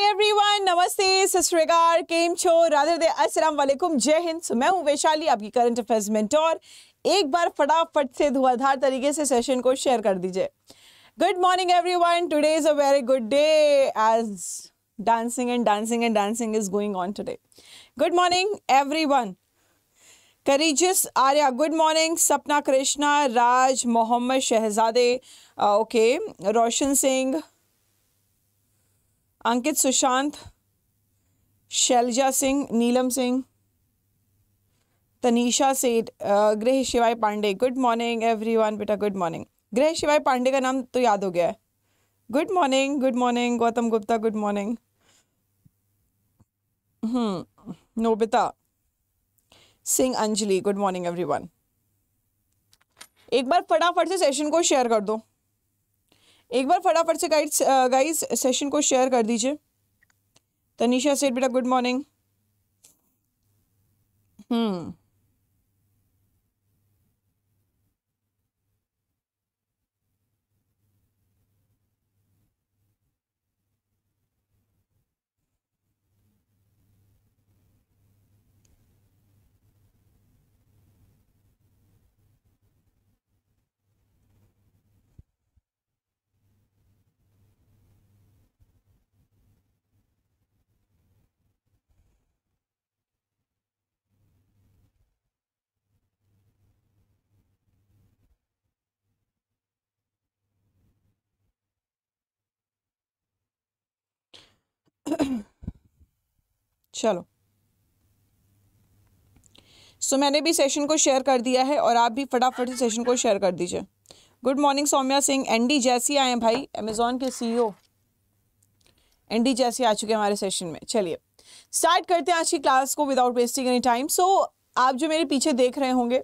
Hi everyone नमस्ते सस्कार केम छो राधे दे अस्सलाम वालेकुम जय हिंद सो मैं हूं वैशाली आपकी करंट अफेयर्स मेंटोर एक बार फटाफट से धुआंधार तरीके से सेशन को शेयर कर दीजिए good morning everyone today is a very good day as dancing and dancing and dancing is going on today good morning everyone करीजस Arya good morning Sapna Krishna Raj Mohammad Shahzade okay Roshan Singh Ankit Sushant Shailja Singh Neelam Singh Tanisha Seth Grih Shivay Pandey good morning everyone बेटा गुड मॉर्निंग गृह शिवाय पांडे का नाम तो याद हो गया है good morning good morning Gautam Gupta good morning hmm, Nobita Singh Anjali good morning everyone एक बार फटाफट से सेशन को शेयर कर दो एक बार फटाफट से गाइड गाइज सेशन को शेयर कर दीजिए तनिषा सेठ बेटा गुड मॉर्निंग हम्म चलो सो so, मैंने भी सेशन को शेयर कर दिया है और आप भी फटाफट सेशन को शेयर कर दीजिए गुड मॉर्निंग सौम्या सिंह एनडी जैसी आए हैं भाई अमेजोन के सीईओ एनडी e जैसी आ चुके हैं हमारे सेशन में चलिए स्टार्ट करते हैं आज की क्लास को without wasting any time so आप जो मेरे पीछे देख रहे होंगे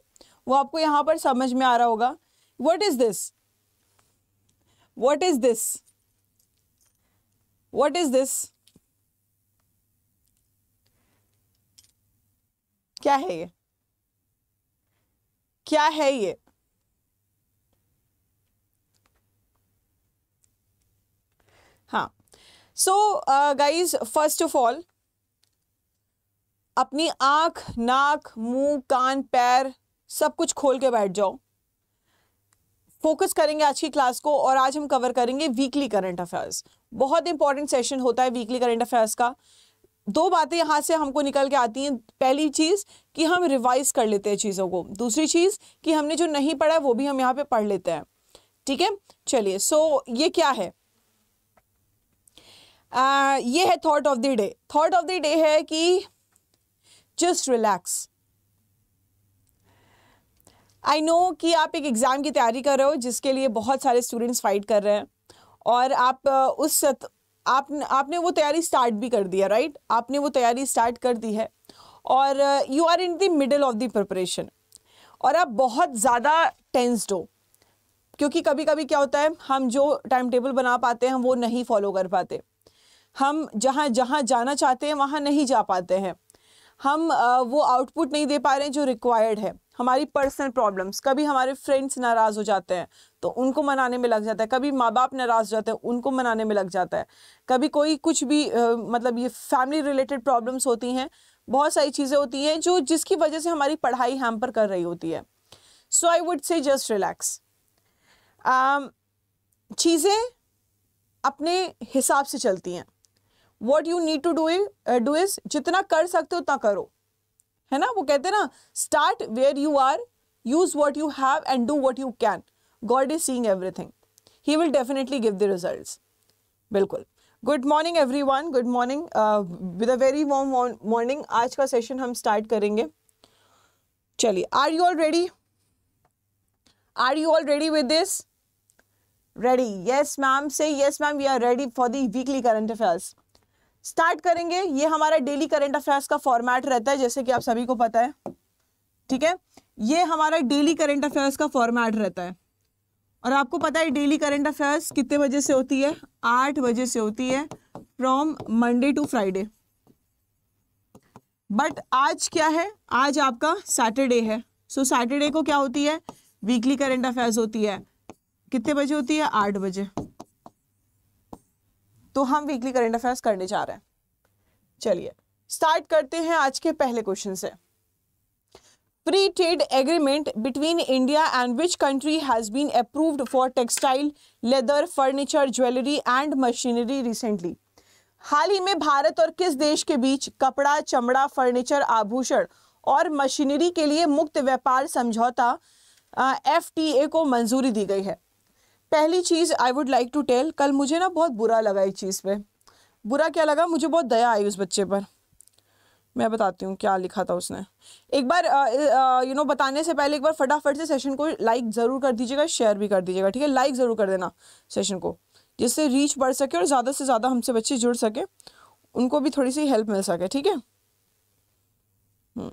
वो आपको यहाँ पर समझ में आ रहा होगा what is this what is this what is this क्या है ये क्या है ये हाँ so guys first of all अपनी आंख नाक मुंह कान पैर सब कुछ खोल के बैठ जाओ फोकस करेंगे आज की क्लास को और आज हम कवर करेंगे वीकली करंट अफेयर्स बहुत इंपॉर्टेंट सेशन होता है वीकली करंट अफेयर्स का दो बातें यहाँ से हमको निकल के आती हैं पहली चीज़ कि हम रिवाइज कर लेते हैं चीज़ों को दूसरी चीज़ कि हमने जो नहीं पढ़ा है वो भी हम यहाँ पे पढ़ लेते हैं ठीक है चलिए सो ये क्या है आ, ये है thought of the day thought of the day है कि जस्ट रिलैक्स आई नो कि आप एक एग्ज़ाम की तैयारी कर रहे हो जिसके लिए बहुत सारे स्टूडेंट्स फाइट कर रहे हैं और आप उस आप आपने वो तैयारी स्टार्ट भी कर दिया राइट आपने वो तैयारी स्टार्ट कर दी है और you are in the middle of the preparation और आप बहुत ज़्यादा टेंस्ड हो क्योंकि कभी कभी क्या होता है हम जो टाइम टेबल बना पाते हैं वो नहीं फॉलो कर पाते हम जहाँ जहाँ जाना चाहते हैं वहाँ नहीं जा पाते हैं हम uh, वो आउटपुट नहीं दे पा रहे हैं जो रिक्वायर्ड है हमारी पर्सनल प्रॉब्लम्स कभी हमारे फ्रेंड्स नाराज़ हो जाते हैं तो उनको मनाने में लग जाता है कभी माँ बाप नाराज़ जाते हैं उनको मनाने में लग जाता है कभी कोई कुछ भी आ, मतलब ये फैमिली रिलेटेड प्रॉब्लम्स होती हैं बहुत सारी चीज़ें होती हैं जो जिसकी वजह से हमारी पढ़ाई हैम्पर कर रही होती है so I would say just relax चीज़ें अपने हिसाब से चलती हैं what you need to do do is जितना कर सकते हो उतना करो है ना वो कहते हैं ना start where you are use what you have and do what you can God is every everything he will definitely give the result बिल्कुल good morning everyone good morning with a very warm morning आज का session हम start करेंगे चलिए are you all ready are you all ready with this ready yes ma'am say yes ma'am we are ready for the weekly current affairs start करेंगे ये हमारा daily current affairs का format रहता है जैसे कि आप सभी को पता है ठीक है ये हमारा डेली करंट अफेयर्स का फॉर्मेट रहता है और आपको पता है डेली करंट अफेयर्स कितने बजे से होती है आठ बजे से होती है from Monday to Friday but आज क्या है आज आपका सैटरडे है सो so, सैटरडे को क्या होती है वीकली करंट अफेयर्स होती है कितने बजे होती है आठ बजे तो हम वीकली करंट अफेयर्स करने जा रहे हैं चलिए स्टार्ट करते हैं आज के पहले क्वेश्चन से free trade agreement between India and which country has been approved for textile leather furniture jewellery and machinery recently हाल ही में भारत और किस देश के बीच कपड़ा चमड़ा फर्नीचर आभूषण और मशीनरी के लिए मुक्त व्यापार समझौता एफ ए को मंजूरी दी गई है पहली चीज़ I would like to tell कल मुझे ना बहुत बुरा लगा इस चीज़ पर बुरा क्या लगा मुझे बहुत दया आई उस बच्चे पर मैं बताती हूँ क्या लिखा था उसने एक बार यू नो बताने से पहले एक बार फटाफट से सेशन को लाइक ज़रूर कर दीजिएगा शेयर भी कर दीजिएगा ठीक है लाइक ज़रूर कर देना सेशन को जिससे रीच बढ़ सके और ज़्यादा से ज़्यादा हमसे बच्चे जुड़ सके उनको भी थोड़ी सी हेल्प मिल सके ठीक है हम्म।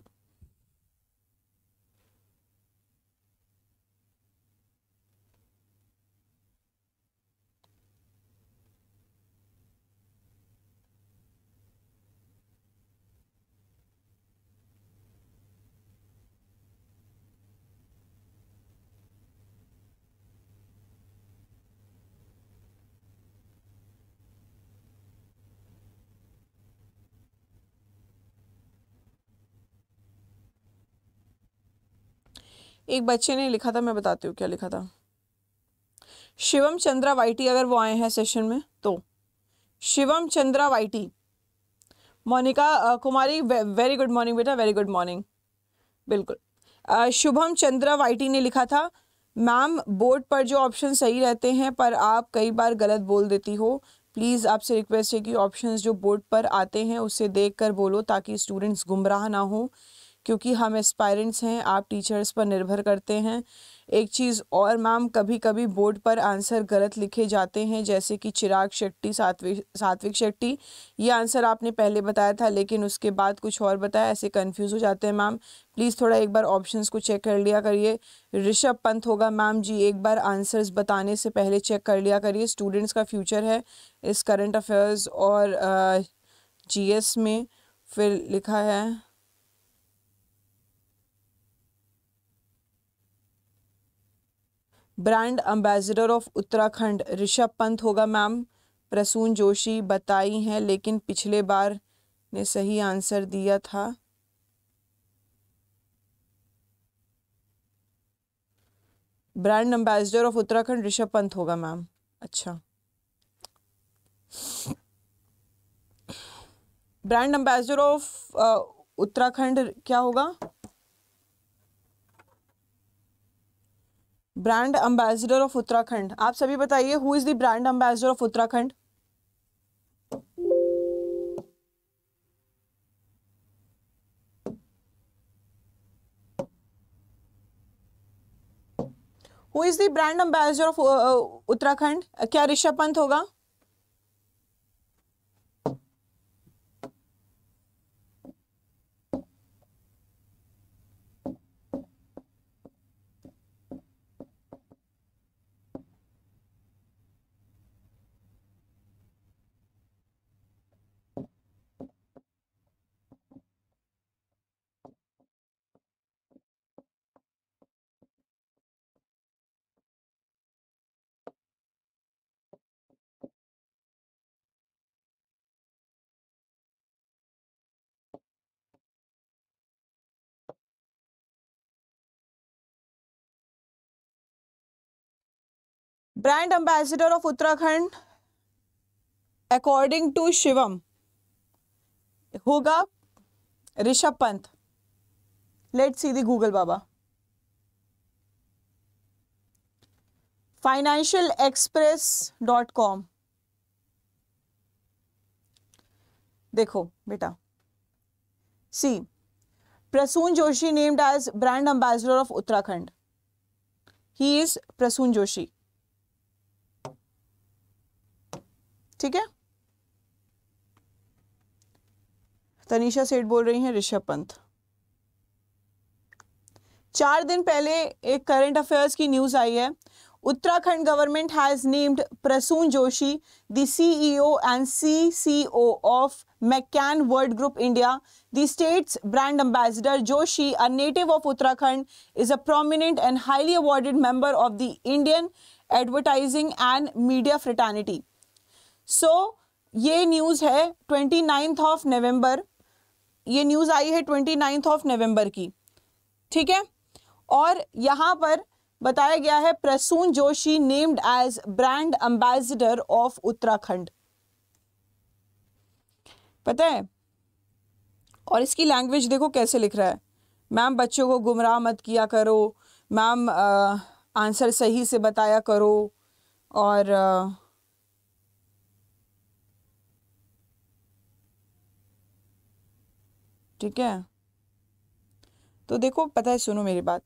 एक बच्चे ने लिखा था मैं बताती हूँ क्या लिखा था शिवम चंद्रा वाईटी अगर वो आए हैं सेशन में तो शिवम चंद्रा वाईटी Monika Kumari very good morning बेटा वेरी गुड मॉर्निंग बिल्कुल शुभम चंद्रा वाईटी ने लिखा था मैम बोर्ड पर जो ऑप्शन सही रहते हैं पर आप कई बार गलत बोल देती हो प्लीज़ आपसे रिक्वेस्ट है कि ऑप्शंस जो बोर्ड पर आते हैं उसे देख कर बोलो ताकि स्टूडेंट्स गुमराह ना हो क्योंकि हम एस्पायरेंट्स हैं आप टीचर्स पर निर्भर करते हैं एक चीज़ और मैम कभी कभी बोर्ड पर आंसर गलत लिखे जाते हैं जैसे कि चिराग शेट्टी सात्विक सात्विक शेट्टी ये आंसर आपने पहले बताया था लेकिन उसके बाद कुछ और बताया ऐसे कंफ्यूज हो जाते हैं मैम प्लीज़ थोड़ा एक बार ऑप्शंस को चेक कर लिया करिए ऋषभ पंत होगा मैम जी एक बार आंसर्स बताने से पहले चेक कर लिया करिए स्टूडेंट्स का फ्यूचर है इस करंट अफेयर्स और जी में फिर लिखा है brand ambassador of Uttarakhand Rishabh Pant होगा मैम प्रसून जोशी बताई हैं लेकिन पिछले बार ने सही आंसर दिया था brand ambassador of Uttarakhand Rishabh Pant होगा मैम अच्छा ब्रांड एम्बेसडर ऑफ उत्तराखंड क्या होगा ब्रांड अम्बेसडर ऑफ उत्तराखंड आप सभी बताइए who is the brand ambassador of Uttarakhand who is the brand ambassador of Uttarakhand क्या ऋषभ पंत होगा brand ambassador of Uttarakhand according to Shivam. Huga Rishabh Pant. Let's see the Google Baba. FinancialExpress.com देखो बेटा C Prasoon Joshi named as brand ambassador of Uttarakhand he is Prasoon Joshi ठीक है तनिषा सेठ बोल रही हैं ऋषभ पंत चार दिन पहले एक करंट अफेयर्स की न्यूज आई है Uttarakhand government has named Prasoon Joshi the CEO and CCO of McCann World Group India the state's brand ambassador Joshi a native of Uttarakhand is a prominent and highly awarded member of the Indian advertising and media fraternity so ये news है twenty ninth of नवंबर ये news आई है twenty ninth of नवंबर की ठीक है और यहाँ पर बताया गया है Prasoon Joshi named as brand ambassador of Uttarakhand पता है और इसकी लैंग्वेज देखो कैसे लिख रहा है मैम बच्चों को गुमराह मत किया करो मैम आंसर सही से बताया करो और आ, ठीक है तो देखो पता है सुनो मेरी बात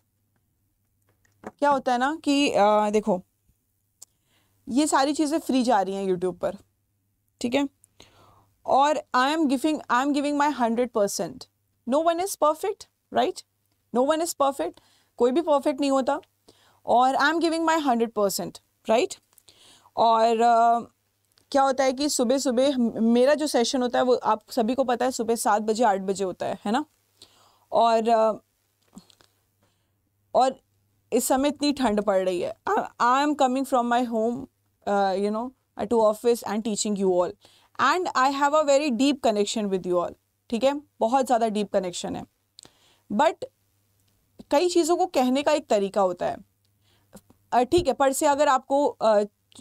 क्या होता है ना कि आ, देखो ये सारी चीज़ें फ्री जा रही हैं यूट्यूब पर ठीक है और I am giving I am giving my hundred percent no one is perfect right no one is perfect कोई भी परफेक्ट नहीं होता और I am giving my hundred percent right और क्या होता है कि सुबह सुबह मेरा जो सेशन होता है वो आप सभी को पता है सुबह सात बजे आठ बजे होता है है ना और और इस समय इतनी ठंड पड़ रही है I am coming from my home you know to office and teaching you all and I have a very deep connection with you all ठीक है बहुत ज़्यादा डीप कनेक्शन है बट कई चीज़ों को कहने का एक तरीका होता है ठीक है पर से अगर आपको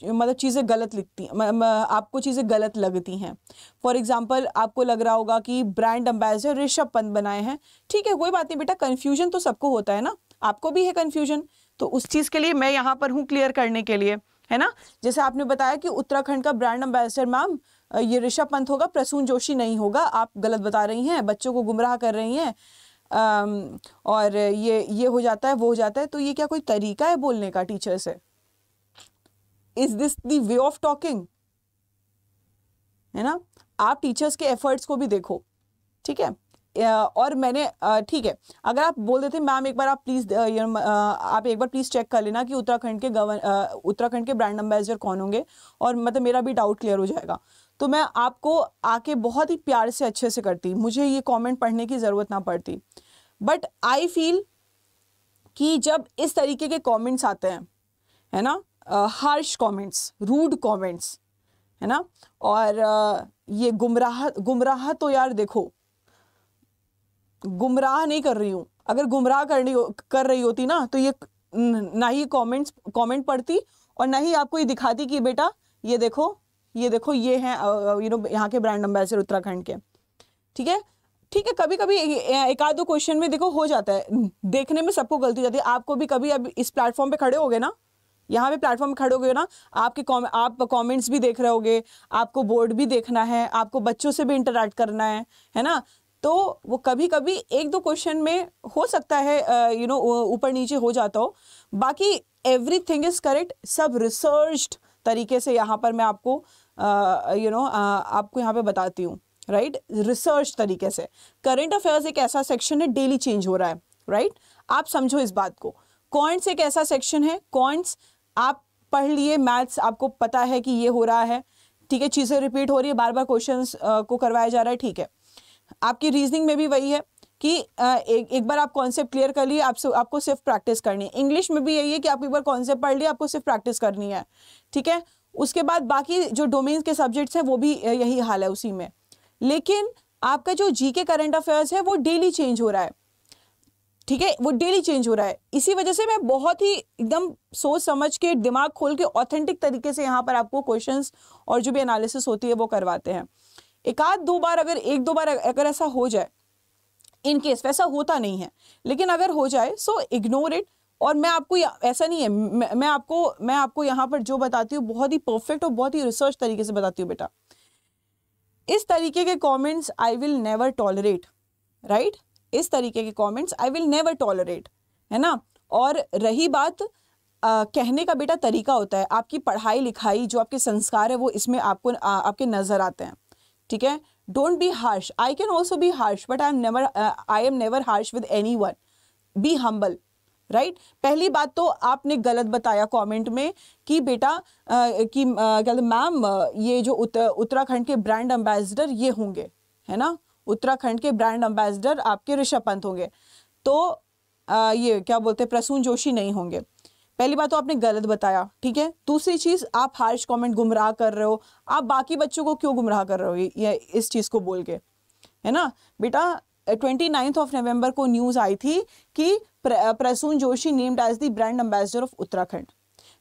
मतलब चीज़ें गलत लिखती आपको चीज़ें गलत लगती हैं फॉर एग्जांपल आपको लग रहा होगा कि ब्रांड एम्बेसडर ऋषभ पंत बनाए हैं ठीक है कोई बात नहीं बेटा कन्फ्यूजन तो सबको होता है ना आपको भी है कन्फ्यूजन तो उस चीज़ के लिए मैं यहाँ पर हूँ क्लियर करने के लिए है ना जैसे आपने बताया कि उत्तराखंड का ब्रांड एम्बेसडर मैम ये ऋषभ पंत होगा प्रसून जोशी नहीं होगा आप गलत बता रही हैं बच्चों को गुमराह कर रही हैं और ये ये हो जाता है वो हो जाता है तो ये क्या कोई तरीका है बोलने का टीचर से is this the way of talking है ना आप टीचर्स के एफर्ट्स को भी देखो ठीक है और मैंने ठीक है अगर आप बोल देते मैम एक बार आप प्लीज़ आप एक बार प्लीज़ चेक कर लेना कि उत्तराखंड के गवर्न उत्तराखंड के ब्रांड एम्बेसडर कौन होंगे और मतलब मेरा भी डाउट क्लियर हो जाएगा तो मैं आपको आके बहुत ही प्यार से अच्छे से करती मुझे ये कमेंट पढ़ने की ज़रूरत ना पड़ती बट आई फील कि जब इस तरीके के कॉमेंट्स आते हैं है ना हार्श कमेंट्स रूड कमेंट्स है ना और आ, ये गुमराह गुमराह तो यार देखो गुमराह नहीं कर रही हूँ अगर गुमराह करनी कर रही होती ना तो ये ना ही कमेंट्स कमेंट पढ़ती और ना ही आपको ये दिखाती कि बेटा ये देखो ये देखो ये हैं यू नो यहाँ के ब्रांड एम्बेसडर उत्तराखंड के ठीक है ठीक है कभी कभी एक आध दो क्वेश्चन में देखो हो जाता है देखने में सबको गलती हो जाती है आपको भी कभी अब इस प्लेटफॉर्म पे खड़े हो गए ना यहाँ पे प्लेटफॉर्म में खड़े हो गए ना आपके कौम, आप कमेंट्स भी देख रहे होगे आपको बोर्ड भी देखना है आपको बच्चों से भी इंटरेक्ट करना है है ना तो वो कभी कभी एक दो क्वेश्चन में हो सकता है यू नो ऊपर नीचे हो जाता हो बाकी एवरी थिंग इज़ करेक्ट सब रिसर्च तरीके से यहाँ पर मैं आपको यू नो आपको यहाँ पे बताती हूँ राइट रिसर्च तरीके से करंट अफेयर्स एक ऐसा सेक्शन है डेली चेंज हो रहा है राइट right? आप समझो इस बात को कॉइंट्स एक ऐसा सेक्शन है कॉइंट्स आप पढ़ लिए मैथ्स आपको पता है कि ये हो रहा है ठीक है चीज़ें रिपीट हो रही है बार बार क्वेश्चन को करवाया जा रहा है ठीक है आपकी रीजनिंग में भी वही है कि एक एक बार आप कॉन्सेप्ट क्लियर कर लिए आप आपको सिर्फ प्रैक्टिस करनी है इंग्लिश में भी यही है कि आप एक बार कॉन्सेप्ट पढ़ लिए आपको सिर्फ प्रैक्टिस करनी है ठीक है उसके बाद बाकी जो डोमेन्स के सब्जेक्ट्स हैं वो भी यही हाल है उसी में लेकिन आपका जो जी के करंट अफेयर्स है वो डेली चेंज हो रहा है ठीक है वो डेली चेंज हो रहा है इसी वजह से मैं बहुत ही एकदम सोच समझ के दिमाग खोल के ऑथेंटिक तरीके से यहाँ पर आपको क्वेश्चंस और जो भी एनालिसिस होती है वो करवाते हैं एक आध दो बार अगर एक दो बार अगर ऐसा हो जाए इन केस वैसा होता नहीं है लेकिन अगर हो जाए सो इग्नोर इट और मैं आपको ऐसा नहीं है मैं, मैं आपको मैं आपको यहाँ पर जो बताती हूँ बहुत ही परफेक्ट और बहुत ही रिसर्च तरीके से बताती हूँ बेटा इस तरीके के comments I will never tolerate right इस तरीके के comments I will never tolerate है ना और रही बात आ, कहने का बेटा तरीका होता है आपकी पढ़ाई लिखाई जो आपके संस्कार है वो इसमें आपको आ, आपके नज़र आते हैं ठीक है don't be harsh I can also be harsh but I am never I am never harsh with anyone be humble right पहली बात तो आपने गलत बताया कमेंट में कि बेटा कि मैम ये जो उत, उत्तराखंड के ब्रांड एम्बेसडर ये होंगे है ना उत्तराखंड के ब्रांड एम्बेसडर आपके ऋषभ पंत होंगे तो आ, ये क्या बोलते हैं प्रसून जोशी नहीं होंगे पहली बात तो आपने गलत बताया ठीक है दूसरी चीज़ आप हार्श कमेंट गुमराह कर रहे हो आप बाकी बच्चों को क्यों गुमराह कर रहे हो ये इस चीज़ को बोल के है ना बेटा ट्वेंटी नाइन्थ ऑफ नवंबर को न्यूज़ आई थी कि प्र, Prasoon Joshi named as the brand ambassador of Uttarakhand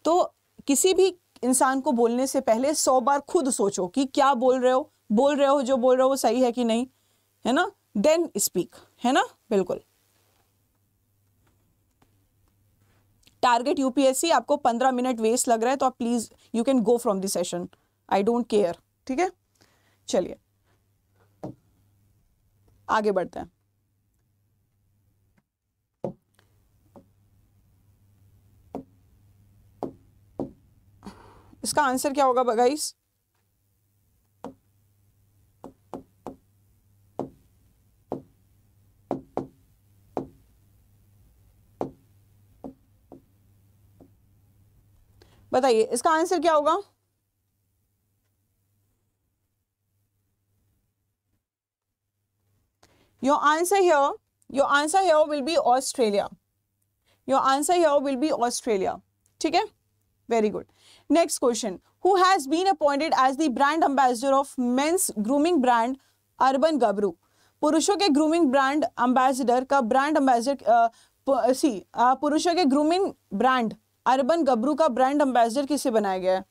तो किसी भी इंसान को बोलने से पहले सौ बार खुद सोचो कि क्या बोल रहे हो बोल रहे हो जो बोल रहे हो वो सही है कि नहीं है ना देन स्पीक है ना बिल्कुल टारगेट यूपीएससी आपको पंद्रह मिनट वेस्ट लग रहा है तो आप please you can go from this session I don't care ठीक है चलिए आगे बढ़ते हैं इसका आंसर क्या होगा बगाइस बताइए इसका आंसर क्या होगा your answer here your answer here will be Australia your answer here will be Australia ठीक है very good next question who has been appointed as the brand ambassador of men's grooming brand Urban Gabru पुरुषों के grooming brand ambassador का brand ambassador सी पुरुषों के grooming brand urban गबरू का brand ambassador किसे बनाया गया है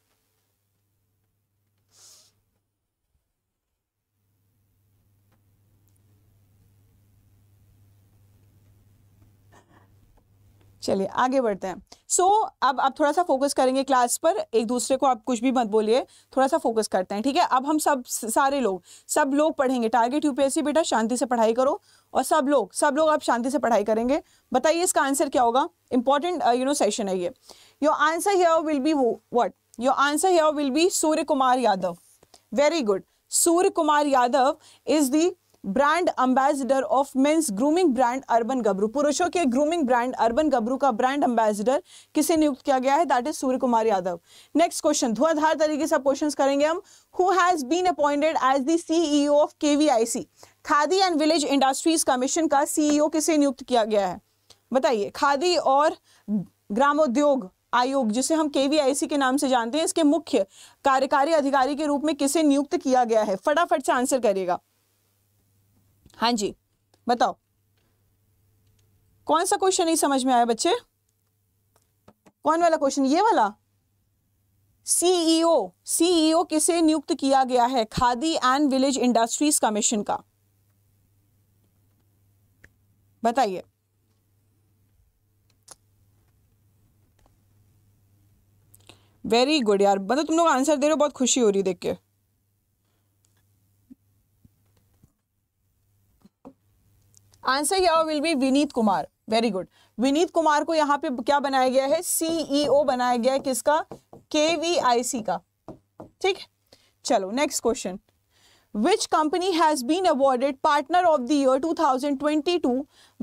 चलिए आगे बढ़ते हैं सो so, अब आप थोड़ा सा फोकस करेंगे क्लास पर एक दूसरे को आप कुछ भी मत बोलिए थोड़ा सा फोकस करते हैं ठीक है अब हम सब सारे लोग सब लोग पढ़ेंगे टारगेट यूपीएससी बेटा शांति से पढ़ाई करो और सब लोग सब लोग आप शांति से पढ़ाई करेंगे बताइए इसका आंसर क्या होगा इंपॉर्टेंट यू नो सेशन है ये your answer here will be what your answer here will be Surya Kumar Yadav very good Surya Kumar Yadav is the brand ambassador of men's grooming brand Urban Gabru पुरुषों के ग्रूमिंग ब्रांड अर्बन गबरू का ब्रांड एम्बेसडर किसे नियुक्त किया गया है that is Surya Kumar Yadav next question धुआधार तरीके से क्वेश्चन करेंगे हम who has been appointed as the CEO of के Khadi and village industries commission का सीईओ e किसे नियुक्त किया गया है बताइए खादी और ग्रामोद्योग आयोग जिसे हम के के नाम से जानते हैं इसके मुख्य कार्यकारी अधिकारी के रूप में किसे नियुक्त किया गया है फटाफट से आंसर करिएगा हाँ जी बताओ कौन सा क्वेश्चन नहीं समझ में आया बच्चे कौन वाला क्वेश्चन ये वाला सीईओ सीईओ e e किसे नियुक्त किया गया है Khadi and village industries commission का बताइए वेरी गुड यार मतलब तुम लोग आंसर दे रहे हो बहुत खुशी हो रही है देख के आंसर यहाँ will be Vineet Kumar very good Vineet Kumar को यहाँ पे क्या बनाया गया है सीईओ बनाया गया है किसका केवीआईसी का ठीक चलो next question which company has been awarded partner of the year 2022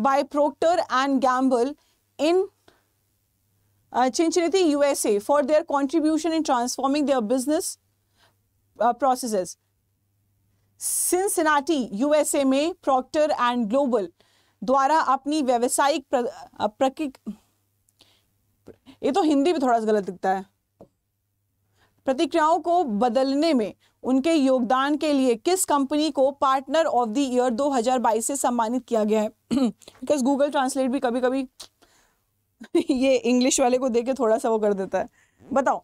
by procter and gamble in uh, cincinnati usa for their contribution in transforming their business uh, processes Cincinnati USA में Procter and global द्वारा अपनी व्यवसायिक ये तो हिंदी में थोड़ा सा गलत दिखता है प्रतिक्रियाओं को बदलने में उनके योगदान के लिए किस कंपनी को पार्टनर ऑफ द ईयर 2022 से सम्मानित किया गया है बिकॉज गूगल ट्रांसलेट भी कभी कभी ये इंग्लिश वाले को दे के थोड़ा सा वो कर देता है बताओ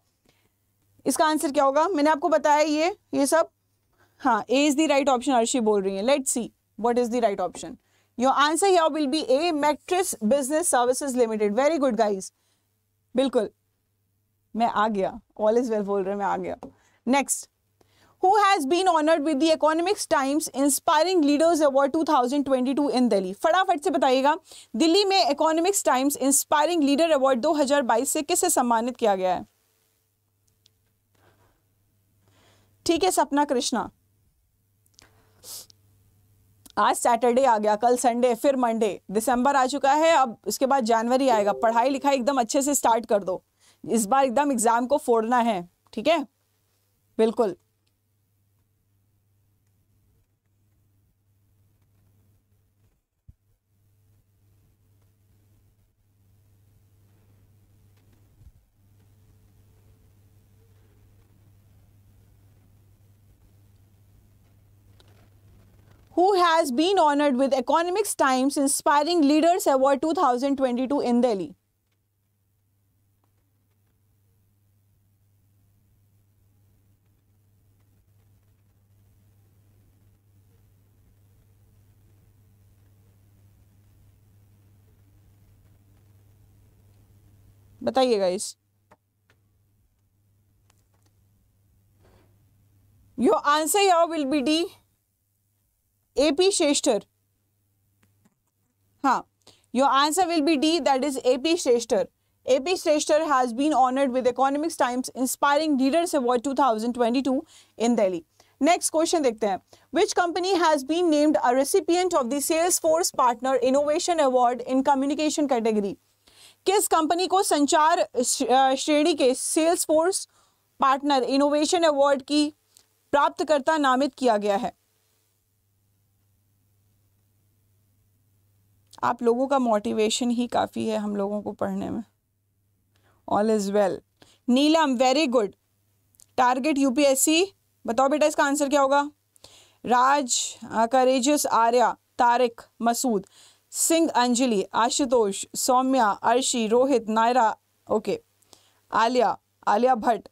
इसका आंसर क्या होगा मैंने आपको बताया ये ये सब हाँ A is the right option Arshi बोल रही है let see what is the right option your answer your will be A Matrix business services limited very good guys बिल्कुल मैं आ गया ऑल इज वेल बोल रहे मैं आ गया next who has been honored with the Economics Times Inspiring Leaders Award 2022 in Delhi. फटाफट से बताइएगा दिल्ली में Economics Times Inspiring Leader Award 2022 से किसे सम्मानित किया गया है ठीक है सपना कृष्णा आज सैटरडे आ गया कल संडे फिर मंडे दिसंबर आ चुका है अब उसके बाद जनवरी आएगा पढ़ाई लिखाई एकदम अच्छे से स्टार्ट कर दो इस बार एकदम एग्ज़ाम को फोड़ना है ठीक है बिल्कुल who has been honored with Economics Times Inspiring Leaders Award 2022 in Delhi. बताइए guys your answer your will be D A P Shrestha हाँ your answer will be d that is ap Shrestha ap Shrestha has been honored with economics times inspiring leaders award 2022 in delhi next question dekhte hain which company has been named a recipient of the salesforce partner innovation award in communication category किस company को संचार श्रेणी के Salesforce partner innovation award की प्राप्तकर्ता नामित किया गया है आप लोगों का मोटिवेशन ही काफ़ी है हम लोगों को पढ़ने में all is well Neelam very good target UPSC बताओ बेटा इसका आंसर क्या होगा राज करेजस आर्या तारिक मसूद सिंह अंजलि आशुतोष सौम्या अर्शी रोहित नायरा ओके आलिया आलिया भट्ट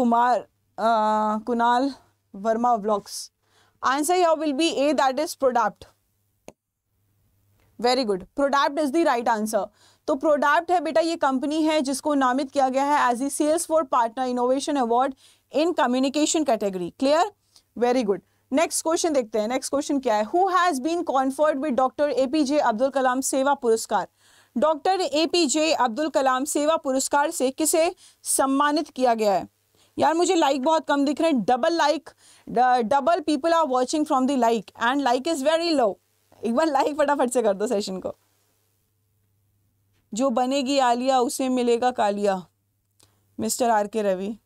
कुमार आ, Kunal Verma blocks answer your will be A that is product very good product is the right answer तो प्रोडक्ट है बेटा ये कंपनी है जिसको नामित किया गया है as a sales for partner innovation award in communication category clear very good next question देखते हैं नेक्स्ट क्वेश्चन क्या है who has been conferred with doctor APJ Abdul Kalam सेवा पुरस्कार डॉक्टर एपीजे अब्दुल कलाम सेवा पुरस्कार से किसे सम्मानित किया गया है यार मुझे लाइक बहुत कम दिख रहे हैं double like double people are watching from the like and like is very low एक बार लाइक फटाफट से कर दो सेशन को जो बनेगी आलिया उसे मिलेगा Kaliya mister R K Ravi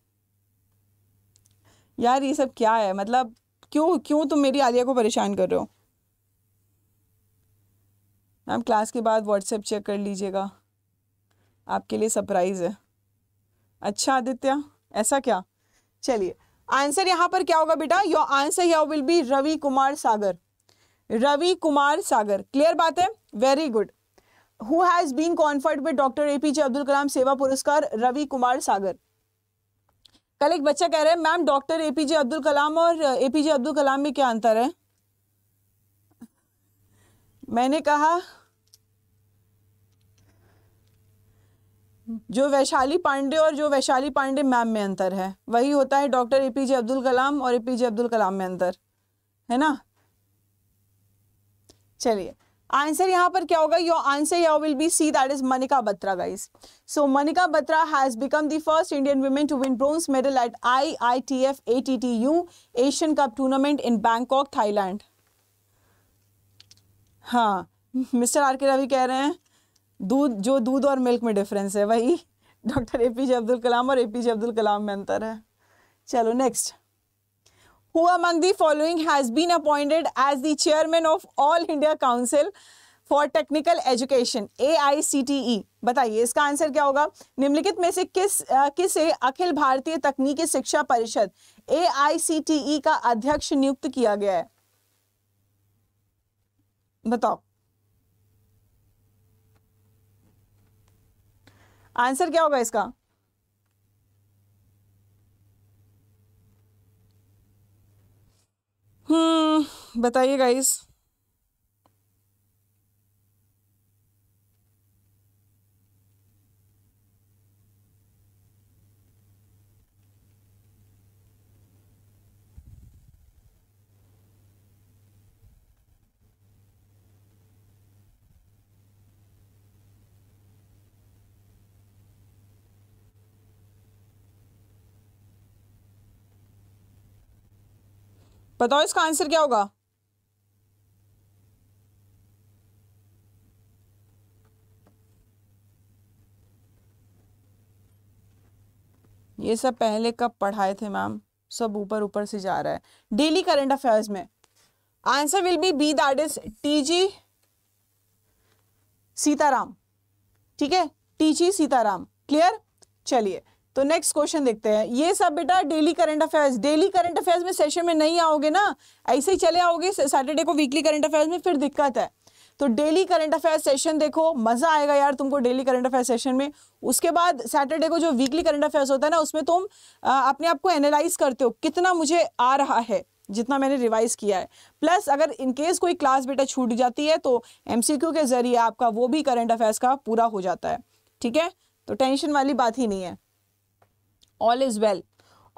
यार ये सब क्या है मतलब क्यों क्यों तुम मेरी आलिया को परेशान कर रहे हो मैम क्लास के बाद व्हाट्सएप चेक कर लीजिएगा आपके लिए सरप्राइज़ है अच्छा आदित्य ऐसा क्या चलिए आंसर यहाँ पर क्या होगा बेटा your answer your will be Ravi Kumar Sagar Ravi Kumar Sagar clear बात है very good who has been conferred with doctor APJ Abdul Kalam सेवा पुरस्कार रवि कुमार सागर कल एक बच्चा कह रहे हैं ma'am doctor APJ Abdul Kalam और एपीजे अब्दुल कलाम में क्या अंतर है मैंने कहा जो वैशाली पांडे और जो वैशाली पांडे मैम में अंतर है वही होता है डॉक्टर एपीजे अब्दुल कलाम और एपीजे अब्दुल कलाम में अंतर है ना चलिए आंसर यहाँ पर क्या होगा your answer your will be C that is Manika Batra guys so Manika Batra has become the first Indian women to win bronze medal at I I T F A T T U Asian cup tournament in Bangkok Thailand हाँ mister R K Ravi कह रहे हैं दूध जो दूध और milk में difference है वही doctor A P J Abdul Kalam और ए पी जे अब्दुल कलाम में अंतर है चलो next who among the following has been appointed as the chairman of all India Council for technical education A I C T E बताइए इसका answer क्या होगा निम्नलिखित में से किस आ, किसे अखिल भारतीय तकनीकी शिक्षा परिषद ए आई सी टी ई का अध्यक्ष नियुक्त किया गया है बताओ आंसर क्या होगा इसका बताइए गाइस बताओ इसका आंसर क्या होगा ये सब पहले कब पढ़ाए थे मैम सब ऊपर ऊपर से जा रहा है डेली करंट अफेयर्स में answer will be B that is TG Sitaram ठीक है टीजी सीताराम क्लियर चलिए तो नेक्स्ट क्वेश्चन देखते हैं ये सब बेटा daily current affairs daily current affairs में सेशन में नहीं आओगे ना ऐसे ही चले आओगे सैटरडे को वीकली करंट अफेयर्स में फिर दिक्कत है तो डेली करंट अफेयर सेशन देखो मजा आएगा यार तुमको डेली करंट अफेयर सेशन में उसके बाद सैटरडे को जो वीकली करंट अफेयर्स होता है ना उसमें तुम आ, अपने आप को एनालाइज करते हो कितना मुझे आ रहा है जितना मैंने रिवाइज किया है प्लस अगर इनकेस कोई क्लास बेटा छूट जाती है तो एमसीक्यू के जरिए आपका वो भी करंट अफेयर्स का पूरा हो जाता है ठीक है तो टेंशन वाली बात ही नहीं है all is well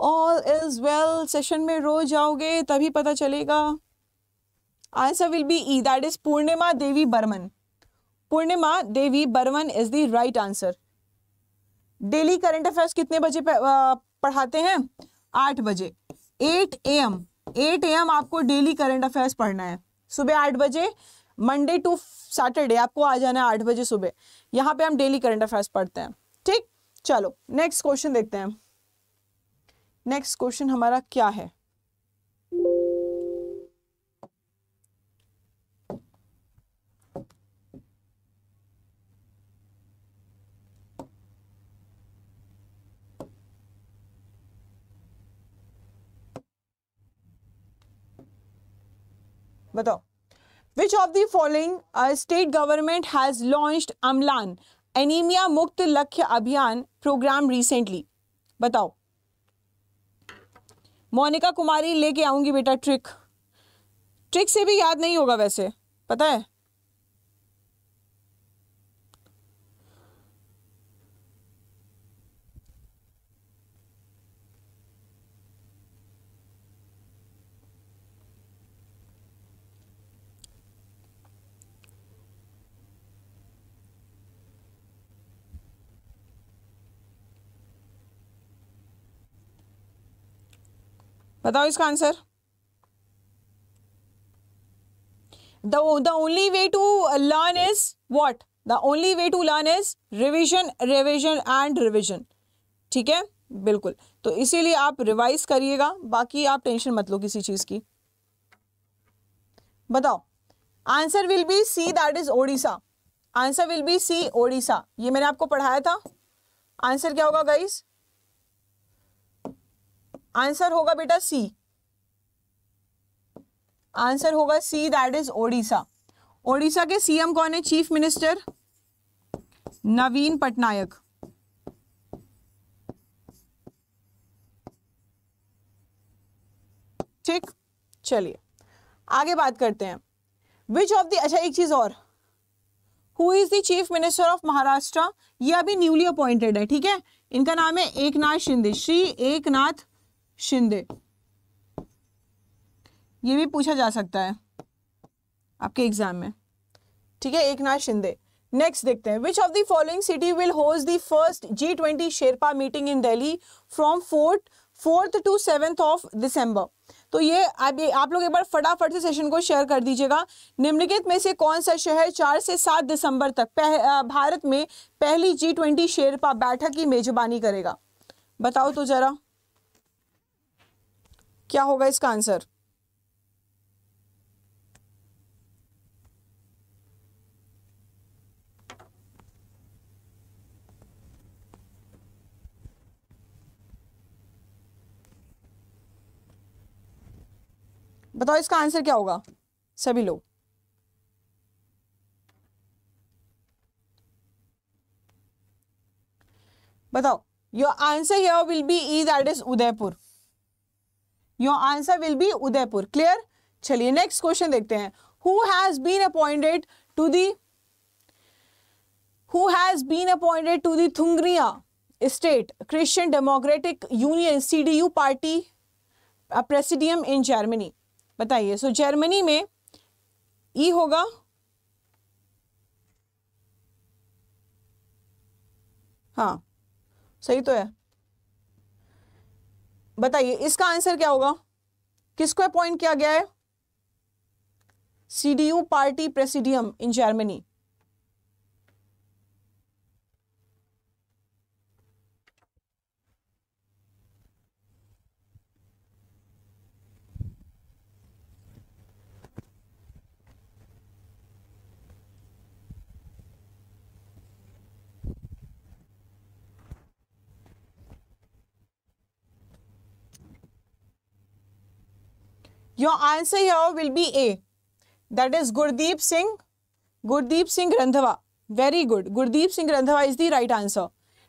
all is well session में रोज जाओगे तभी पता चलेगा answer will be E that is Purnima Devi Barman Purnima Devi Barman is the right answer daily current affairs कितने बजे पढ़ाते हैं आठ बजे eight A M eight A M आपको डेली करंट अफेयर्स पढ़ना है सुबह आठ बजे मंडे टू सैटरडे आपको आ जाना है आठ बजे सुबह यहाँ पे हम डेली करंट अफेयर्स पढ़ते हैं ठीक चलो नेक्स्ट क्वेश्चन देखते हैं नेक्स्ट क्वेश्चन हमारा क्या है बताओ which of the following state government has launched Amlan anaemia मुक्त लक्ष्य अभियान प्रोग्राम रिसेंटली बताओ मोनिका कुमारी लेके आऊँगी बेटा ट्रिक ट्रिक से भी याद नहीं होगा वैसे पता है बताओ इसका answer the the only way to learn is what the only way to learn is revision revision and revision ठीक है बिल्कुल तो इसीलिए आप रिवाइज करिएगा बाकी आप टेंशन मत लो किसी चीज की बताओ answer will be C that is Odisha answer will be C Odisha ये मैंने आपको पढ़ाया था आंसर क्या होगा गाइस आंसर होगा बेटा सी आंसर होगा C that is Odisha Odisha के सीएम कौन है चीफ मिनिस्टर नवीन पटनायक ठीक चलिए आगे बात करते हैं विच ऑफ द अच्छा एक चीज और who is the chief minister of Maharashtra ये अभी न्यूली अपॉइंटेड है ठीक है इनका नाम है एक नाथ शिंदे श्री एक नाथ शिंदे ये भी पूछा जा सकता है आपके एग्जाम में ठीक है एक नाथ शिंदे नेक्स्ट देखते हैं which of the following city will host the first G twenty sherpa meeting in Delhi from fourth fourth to seventh of December तो ये आप ये आप लोग एक बार फटाफट से सेशन को शेयर कर दीजिएगा निम्नलिखित में से कौन सा शहर चार से सात दिसंबर तक पह, भारत में पहली जी ट्वेंटी शेरपा बैठक की मेजबानी करेगा बताओ तो जरा क्या होगा इसका आंसर बताओ इसका आंसर क्या होगा सभी लोग बताओ your answer here will be E that is Udaipur your answer will be Udaipur clear चलिए नेक्स्ट क्वेश्चन देखते हैं who has been appointed to the who has been appointed to the थुंगरिया state Christian Democratic Union CDU party presidium in Germany बताइए so Germany में ई e होगा हाँ सही तो है बताइए इसका आंसर क्या होगा किसको अपॉइंट किया गया है CDU party presidium in Germany Your answer here will be A. That is Gurdeep Singh, Gurdeep Singh Randhawa. Very good. Gurdeep Singh Randhawa is the right answer.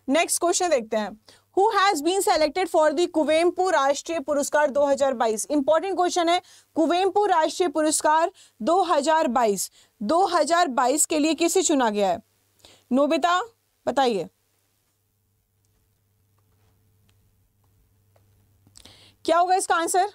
Next question देखते हैं who has been selected for the Kuvempu राष्ट्रीय पुरस्कार 2022 important question है कुवेम्पू राष्ट्रीय पुरस्कार 2022 2022 के लिए किसे चुना गया है नोबिता बताइए क्या होगा इसका answer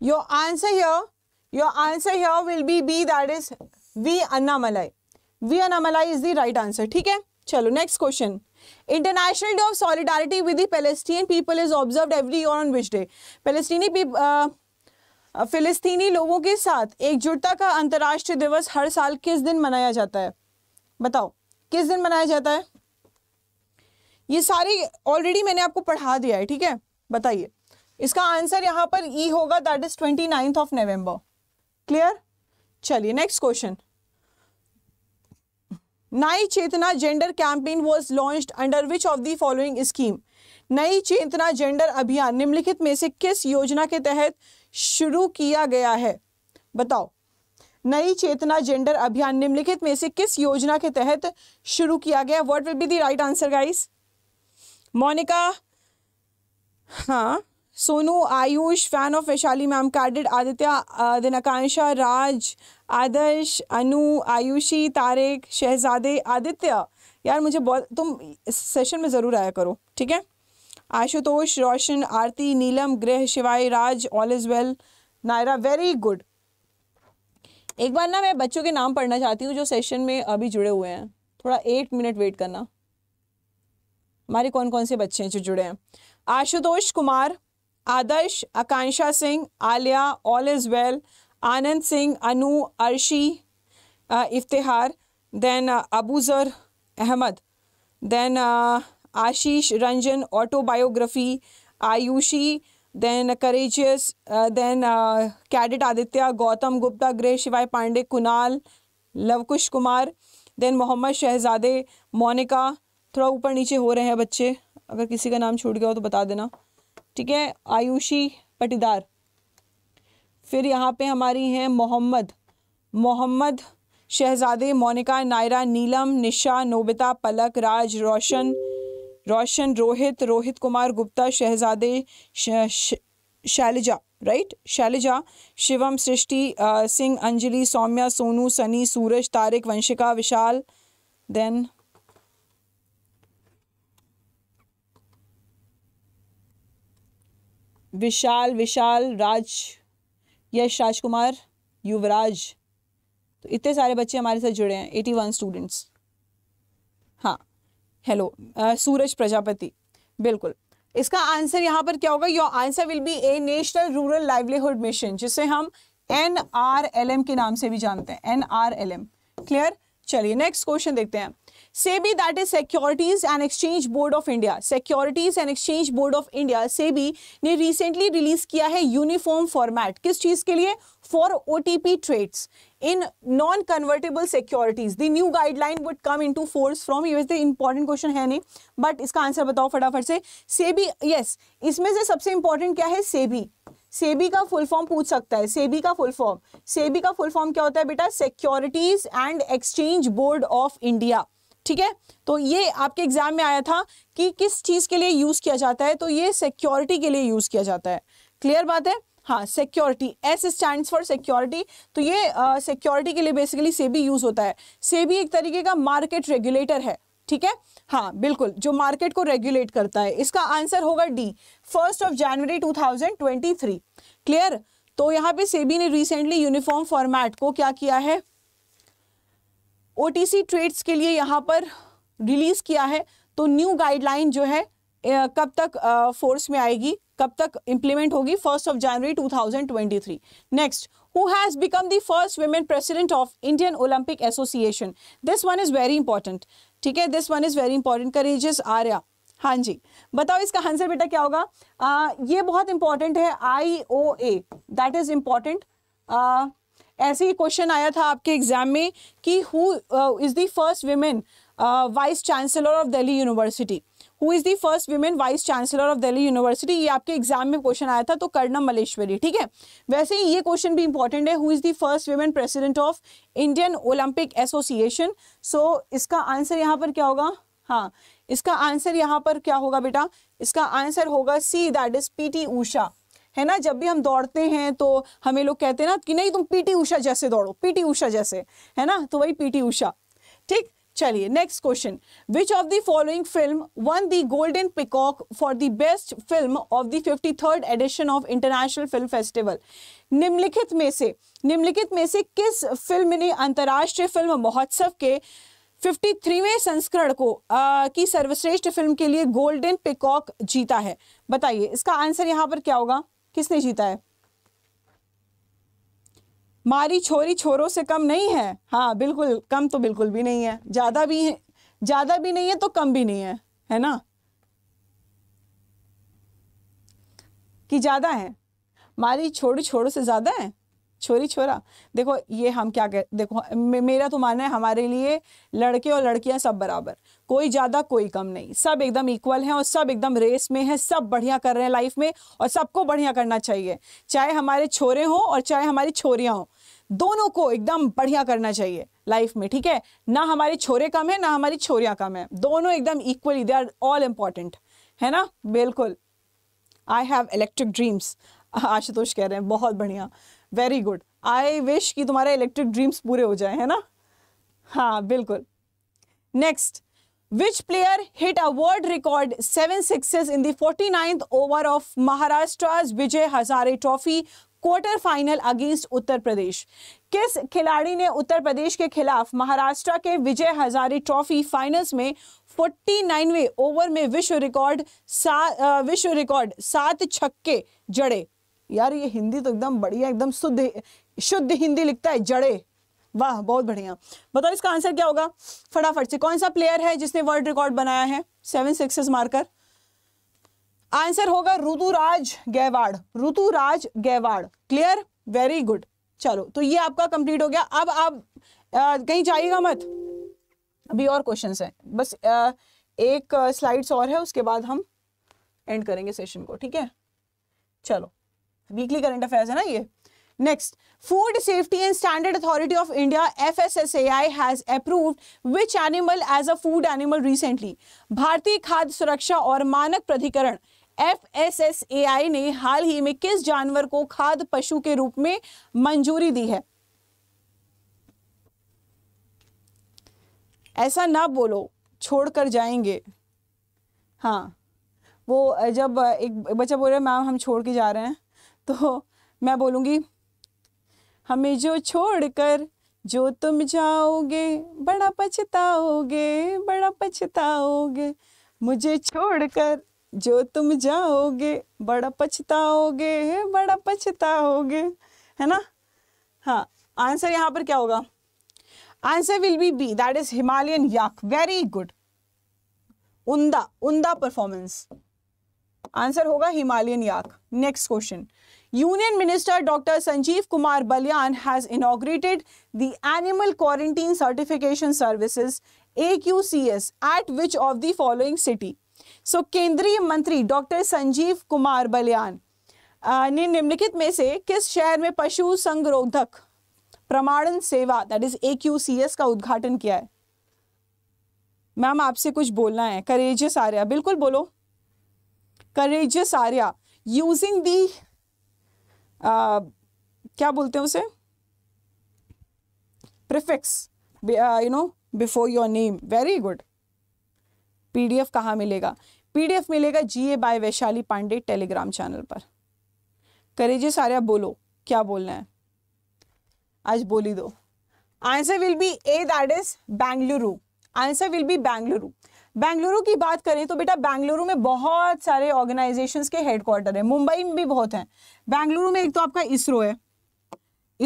Your answer here, your answer here will be B that is V Annamalai. V Annamalai is the right answer. theek hai chalo next question International Day of Solidarity with the Palestinian people is observed every year on which day? palestinian people, uh, फिलिस्तीनी लोगों के साथ एकजुटता का अंतर्राष्ट्रीय दिवस हर साल किस दिन मनाया जाता है बताओ किस दिन मनाया जाता है ये सारी ऑलरेडी मैंने आपको पढ़ा दिया है ठीक है बताइए इसका आंसर यहां पर ई e होगा that is twenty ninth of November clear चलिए next question Nai Chetna gender campaign was launch under which of the following scheme Nai Chetna gender अभियान निम्नलिखित में से किस योजना के तहत शुरू किया गया है बताओ नई चेतना जेंडर अभियान निम्नलिखित में से किस योजना के तहत शुरू किया गया what will be the right answer guys Monika हाँ Sonu Ayush fan of Vaishali ma'am कार्डेड आदित्य दिनाकांक्षा राज आदर्श अनु आयुषी तारिक शहजादे आदित्य यार मुझे बहुत तुम सेशन में ज़रूर आया करो ठीक है आशुतोष रोशन आरती Neelam Grih Shivay Raj all is well Naira very good एक बार ना मैं बच्चों के नाम पढ़ना चाहती हूँ जो सेशन में अभी जुड़े हुए हैं थोड़ा एट मिनट वेट करना हमारे कौन कौन से बच्चे हैं जो जुड़े हैं Ashutosh Kumar Adarsh Akanksha Singh Alia all is well Anand Singh Anu Arshi Iftikhar then Abuzar Ahmed then Ashish Ranjan autobiography Ayushi then courageous then cadet Aditya Gautam Gupta Grih Shivay Pandey Kunal Lavkush Kumar then Mohammad Shahzade Monika थोड़ा ऊपर नीचे हो रहे हैं बच्चे अगर किसी का नाम छूट गया हो तो बता देना ठीक है आयुषी पटीदार फिर यहाँ पे हमारी हैं Mohammad Mohammad Shahzade Monika Naira Neelam Nisha Nobita Palak Raj Roshan Roshan Rohit Rohit Kumar Gupta Shahzade Shailja right Shailja Shivam Srishti Singh Anjali Saumya Sonu Sunny Suraj Tariq Vanshika Vishal then Vishal Vishal Raj Yash Rajkumar Yuvraj तो इतने सारे बच्चे हमारे साथ जुड़े हैं एटी वन स्टूडेंट्स हाँ हेलो सूरज प्रजापति बिल्कुल इसका आंसर यहाँ पर क्या होगा your answer will be A national rural livelihood mission जिसे हम एन आर एल एम के नाम से भी जानते हैं N R L M clear चलिए नेक्स्ट क्वेश्चन देखते हैं SEBI that is securities and exchange board of India securities and exchange board of India SEBI ने रिसेंटली रिलीज किया है यूनिफॉर्म फॉर्मैट किस चीज के लिए for O T P trades in non convertible securities the new guideline would come into force from you is the important question है नहीं but इसका आंसर बताओ फटाफट से सेबी यस इसमें से सबसे इंपॉर्टेंट क्या है सेबी सेबी का फुल फॉर्म पूछ सकता है सेबी का फुल फॉर्म सेबी का फुल फॉर्म क्या होता है बेटा securities and exchange board of India ठीक है तो ये आपके एग्जाम में आया था कि किस चीज़ के लिए यूज़ किया जाता है तो ये सिक्योरिटी के लिए यूज़ किया जाता है क्लियर बात है हाँ security S stand for security तो ये सिक्योरिटी uh, के लिए बेसिकली सेबी यूज़ होता है सेबी एक तरीके का मार्केट रेगुलेटर है ठीक है हाँ बिल्कुल जो मार्केट को रेगुलेट करता है इसका आंसर होगा D first of January 2023 clear तो यहाँ पे सेबी ने रिसेंटली यूनिफॉर्म फॉर्मेट को क्या किया है ओटीसी ट्रेड्स के लिए यहाँ पर रिलीज किया है तो न्यू गाइडलाइन जो है कब तक फोर्स में आएगी कब तक इंप्लीमेंट होगी first of January 2023 next who has become the first women president of Indian Olympic association this one is very important ठीक है this one is very important करेजिस आर्या हाँ जी बताओ इसका आंसर बेटा क्या होगा आ, ये बहुत इंपॉर्टेंट है I O A that is important ऐसे ही क्वेश्चन आया था आपके एग्जाम में कि who is the first women vice chancellor of Delhi university who is the first women vice chancellor of Delhi university ये आपके एग्जाम में क्वेश्चन आया था तो कर्णम मलेश्वरी ठीक है वैसे ही ये क्वेश्चन भी इंपॉर्टेंट है who is the first women president of Indian Olympic association so इसका आंसर यहाँ पर क्या होगा हाँ इसका आंसर यहाँ पर क्या होगा बेटा इसका आंसर होगा C that is P T Usha है ना जब भी हम दौड़ते हैं तो हमें लोग कहते हैं ना कि नहीं तुम पीटी उषा जैसे दौड़ो पीटी उषा जैसे है ना तो वही पीटी उषा ठीक चलिए next question which of the following film won the golden peacock for the best film of the fifty third edition of international film festival निम्नलिखित में से निम्नलिखित में से किस फिल्म ने अंतर्राष्ट्रीय फिल्म महोत्सव के 53वें संस्करण को आ, की सर्वश्रेष्ठ फिल्म के लिए गोल्डन पिकॉक जीता है बताइए इसका आंसर यहाँ पर क्या होगा किसने जीता है मारी छोरी छोरों से कम नहीं है हाँ बिल्कुल कम तो बिल्कुल भी नहीं है ज़्यादा भी है ज़्यादा भी नहीं है तो कम भी नहीं है है ना कि ज़्यादा है मारी छोरी छोरों से ज़्यादा है छोरी छोरा देखो ये हम क्या कह देखो मे, मेरा तो मानना है हमारे लिए लड़के और लड़कियां सब बराबर कोई ज़्यादा कोई कम नहीं सब एकदम इक्वल हैं और सब एकदम रेस में हैं सब बढ़िया कर रहे हैं लाइफ में और सबको बढ़िया करना चाहिए चाहे हमारे छोरे हों और चाहे हमारी छोरियाँ हों दोनों को एकदम बढ़िया करना चाहिए लाइफ में ठीक है ना हमारे छोरे कम है ना हमारी छोरियाँ कम है दोनों एकदम equally they are all important है ना बिल्कुल I have electric dreams Ashutosh कह रहे हैं बहुत बढ़िया वेरी गुड आई विश कि तुम्हारे इलेक्ट्रिक ड्रीम्स पूरे हो जाए है ना हाँ बिल्कुल next which player hit a world record seven sixes in forty ninth over of Maharashtra Vijay Hazare trophy quarter final against Uttar Pradesh किस खिलाड़ी ने उत्तर प्रदेश के खिलाफ महाराष्ट्र के विजय हजारे ट्रॉफी फाइनल्स में फोर्टी नाइनवे ओवर में विश्व रिकॉर्ड विश्व रिकॉर्ड सात छक्के जड़े यार ये हिंदी तो एकदम बढ़िया एकदम शुद्ध शुद्ध हिंदी लिखता है जड़े वाह बहुत बढ़िया बताओ इसका आंसर क्या होगा फटाफट से कौन सा प्लेयर है जिसने वर्ल्ड रिकॉर्ड बनाया है सेवन सिक्सेस मारकर आंसर होगा Ruturaj Gaikwad Ruturaj Gaikwad clear very good चलो तो ये आपका कंप्लीट हो गया अब आप आ, कहीं जाइएगा मत अभी और क्वेश्चन हैं बस आ, एक स्लाइड्स और है उसके बाद हम एंड करेंगे सेशन को ठीक है चलो वीकली करंट अफेयर्स है ना ये next food safety and standard authority of India F S S A I has approved which animal as a food animal recently भारतीय खाद्य सुरक्षा और मानक प्राधिकरण F S S A I ने हाल ही में किस जानवर को खाद्य पशु के रूप में मंजूरी दी है ऐसा ना बोलो छोड़कर जाएंगे हाँ वो जब एक बच्चा बोल रहे मैम हम छोड़ के जा रहे हैं तो मैं बोलूँगी हमें जो छोड़कर जो तुम जाओगे बड़ा पछताओगे बड़ा पछताओगे मुझे छोड़कर जो तुम जाओगे बड़ा पछताओगे बड़ा पछताओगे है ना हाँ आंसर यहाँ पर क्या होगा answer will be B that is Himalayan yak very good उंदा उंदा परफॉर्मेंस आंसर होगा Himalayan yak next question union minister doctor Sanjeev Kumar Balyan has inaugurated the animal quarantine certification services A Q C S at which of the following city so केंद्रीय मंत्री doctor Sanjeev Kumar Balyan ने निम्नलिखित में से किस शहर में पशु संगरोधक प्रमाणन सेवा that is A Q C S का उद्घाटन किया है मैम आपसे कुछ बोलना है करेजियस आर्या बिल्कुल बोलो करेजियस आर्या यूजिंग दी क्या बोलते हैं उसे prefix you know before your name very good PDF कहाँ मिलेगा पीडीएफ मिलेगा G A by Vaishali Pandey Telegram channel पर करेजिए सारे आप बोलो क्या बोलना है आज बोली दो answer will be A that is Bengaluru answer will be Bengaluru Bengaluru की बात करें तो बेटा बेंगलुरु में बहुत सारे ऑर्गेनाइजेशन के हेडक्वार्टर है मुंबई में भी बहुत है बेंगलुरु में एक तो आपका इसरो है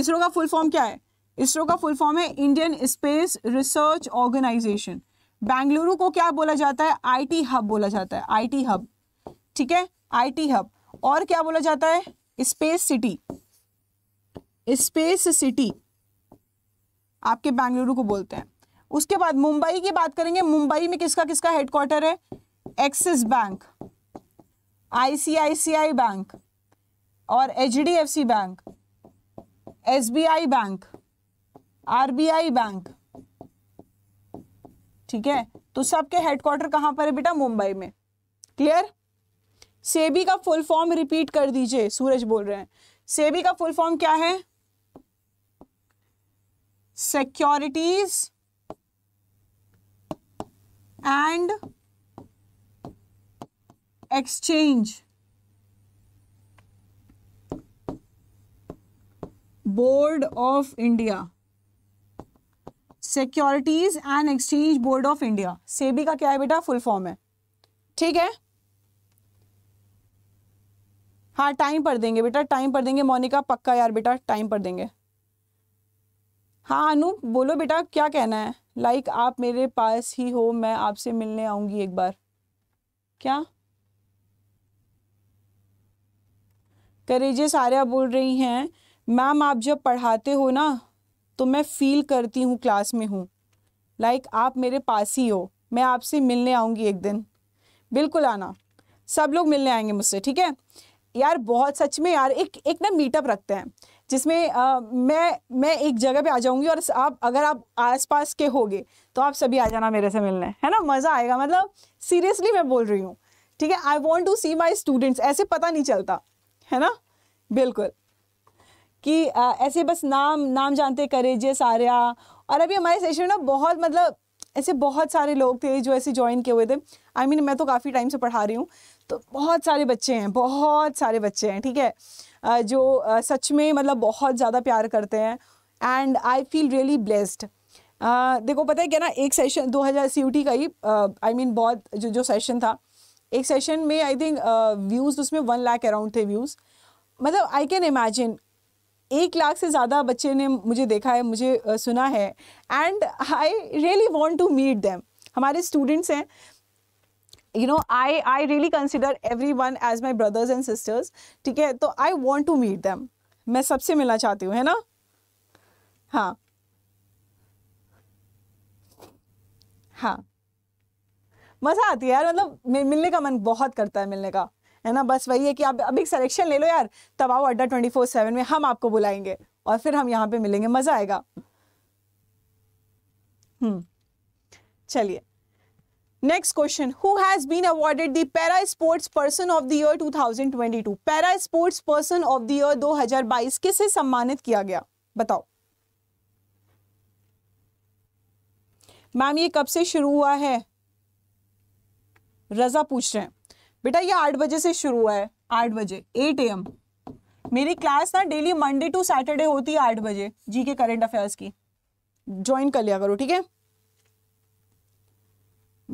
इसरो का फुल फॉर्म क्या है इसरो का फुल फॉर्म है Indian space research organisation Bengaluru को क्या बोला जाता है आईटी हब बोला जाता है आईटी हब ठीक है आईटी हब और क्या बोला जाता है स्पेस सिटी स्पेस सिटी आपके बेंगलुरु को बोलते हैं उसके बाद मुंबई की बात करेंगे मुंबई में किसका किसका हेडक्वार्टर है एक्सिस बैंक आईसीआईसीआई बैंक और HDFC bank SBI bank RBI bank ठीक है तो सबके हेडक्वार्टर कहां पर है बेटा मुंबई में क्लियर सेबी का फुल फॉर्म रिपीट कर दीजिए सूरज बोल रहे हैं सेबी का फुल फॉर्म क्या है securities and exchange board of India securities and exchange board of India SEBI का क्या है बेटा फुल फॉर्म है ठीक है हाँ टाइम पर देंगे बेटा टाइम पर देंगे मोनिका पक्का यार बेटा टाइम पर देंगे हाँ अनूप बोलो बेटा क्या कहना है लाइक like, आप मेरे पास ही हो मैं आपसे मिलने आऊंगी एक बार क्या करेजियस आर्या बोल रही हैं मैम आप जब पढ़ाते हो ना तो मैं फील करती हूँ क्लास में हूँ लाइक like, आप मेरे पास ही हो मैं आपसे मिलने आऊंगी एक दिन बिल्कुल आना सब लोग मिलने आएंगे मुझसे ठीक है यार बहुत सच में यार एक एक ना मीटअप रखते हैं जिसमें आ, मैं मैं एक जगह पे आ जाऊंगी और आप अगर आप आसपास के होगे तो आप सभी आ जाना मेरे से मिलने है ना मज़ा आएगा मतलब सीरियसली मैं बोल रही हूँ ठीक है I want to see my students ऐसे पता नहीं चलता है ना बिल्कुल कि आ, ऐसे बस नाम नाम जानते करे जे सारे और अभी हमारे सेशन में ना बहुत मतलब ऐसे बहुत सारे लोग थे जो ऐसे ज्वाइन किए हुए थे आई I मीन mean, मैं तो काफ़ी टाइम से पढ़ा रही हूँ तो बहुत सारे बच्चे हैं बहुत सारे बच्चे हैं ठीक है जो सच में मतलब बहुत ज़्यादा प्यार करते हैं and I feel really blessed देखो पता है क्या ना एक सेशन 2000 हज़ार का ही आई मीन बहुत जो जो सेशन था एक सेशन में आई थिंक व्यूज़ उसमें वन लाख अराउंड थे व्यूज़ मतलब आई कैन इमेजिन एक लाख से ज़्यादा बच्चे ने मुझे देखा है मुझे सुना है and I really want to meet them हमारे स्टूडेंट्स हैं you know I I really consider everyone as my brothers and sisters ठीक है तो I want to meet them मैं सबसे मिलना चाहती हूँ है ना हाँ हाँ मज़ा आती है यार मतलब मिलने का मन बहुत करता है मिलने का है ना बस वही है कि आप अभी सिलेक्शन ले लो यार तब आओ अड्डा ट्वेंटी फोर सेवन में हम आपको बुलाएंगे और फिर हम यहाँ पे मिलेंगे मज़ा आएगा हम्म चलिए next question who has been awarded the para sports person of the year 2022? Para sports person of the year 2022 किसे सम्मानित किया गया बताओ मैम ये कब से शुरू हुआ है रजा पूछ रहे हैं बेटा ये आठ बजे से शुरू हुआ है आठ बजे एट एम मेरी क्लास ना डेली मंडे टू सैटरडे होती है आठ बजे जी के करंट अफेयर्स की ज्वाइन कर लिया करो ठीक है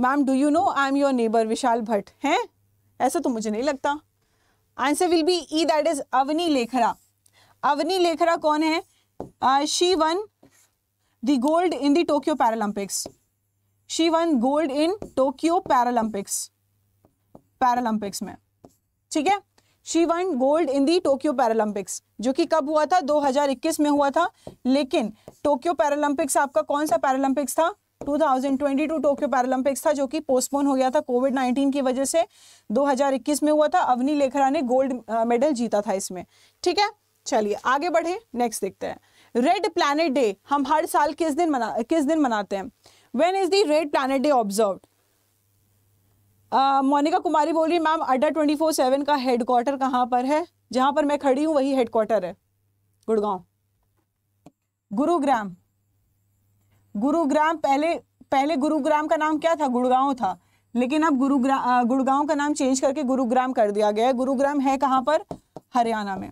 ma'am do you know I am your neighbour Vishal Bhatt हैं ऐसा तो मुझे नहीं लगता answer will be E that is Avani Lekhara Avani Lekhara कौन है she won the gold in the Tokyo Paralympics she won gold in Tokyo Paralympics Paralympics में ठीक है she won gold in the Tokyo Paralympics जो कि कब हुआ था 2021 में हुआ था लेकिन टोक्यो पैरालंपिक्स आपका कौन सा पैरालंपिक्स था 2022 टोक्यो पैरालंपिक्स था जो कि पोस्टपोन हो गया था कोविड 19 की वजह से 2021 में हुआ था अवनी लेखरा ने गोल्ड मेडल जीता था इसमें ठीक है चलिए आगे बढ़े नेक्स्ट देखते हैं रेड प्लानट डे हम हर साल किस दिन मना किस दिन मनाते हैं when is the red planet day observe Monica Kumari बोल रही ma'am Adda twenty four seven का हेडक्वार्टर कहाँ पर है जहां पर मैं खड़ी हूँ वही हेडक्वार्टर है गुड़गांव गुरुग्राम गुरुग्राम पहले पहले गुरुग्राम का नाम क्या था गुड़गांव था लेकिन अब गुरुग्राम गुड़गांव का नाम चेंज करके गुरुग्राम कर दिया गया है गुरुग्राम है कहाँ पर हरियाणा में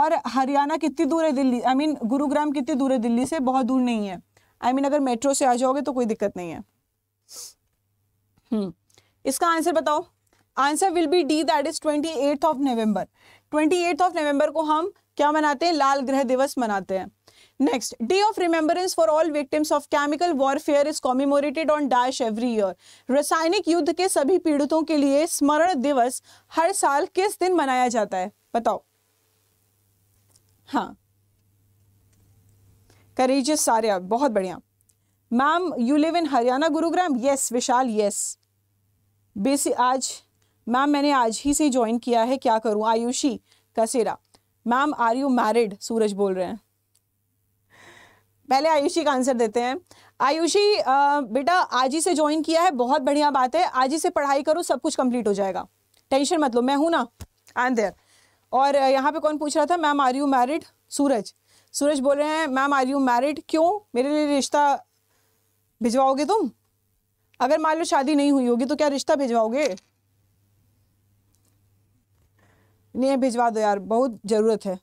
और हरियाणा कितनी दूर है Delhi I I mean mean, Gurugram कितनी दूर है दिल्ली से बहुत दूर नहीं है आई I मीन mean, अगर मेट्रो से आ जाओगे तो कोई दिक्कत नहीं है हम्म, इसका आंसर बताओ answer will be D that is twenty eighth of November twenty eighth of November को हम क्या मनाते हैं लाल ग्रह दिवस मनाते हैं next day of remembrance for all victims of chemical warfare is commemorated on dash every year रासायनिक युद्ध के सभी पीड़ितों के लिए स्मरण दिवस हर साल किस दिन मनाया जाता है बताओ हाँ करेजियस सारे आप बहुत बढ़िया ma'am you live in Haryana Gurugram yes Vishal yes basic आज मैम मैंने आज ही से ज्वाइन किया है क्या करूं Ayushi Kasera ma'am are you married Suraj बोल रहे हैं पहले आयुषी का आंसर देते हैं आयुषी बेटा आज ही से ज्वाइन किया है बहुत बढ़िया बात है आज ही से पढ़ाई करो सब कुछ कंप्लीट हो जाएगा टेंशन मत लो मैं हूँ ना आई एम देयर और यहाँ पे कौन पूछ रहा था ma'am are you married Suraj Suraj बोल रहे हैं मैम आर यू मैरिड क्यों मेरे लिए रिश्ता भिजवाओगे तुम अगर मान लो शादी नहीं हुई होगी तो क्या रिश्ता भिजवाओगे नहीं भिजवा दो यार बहुत ज़रूरत है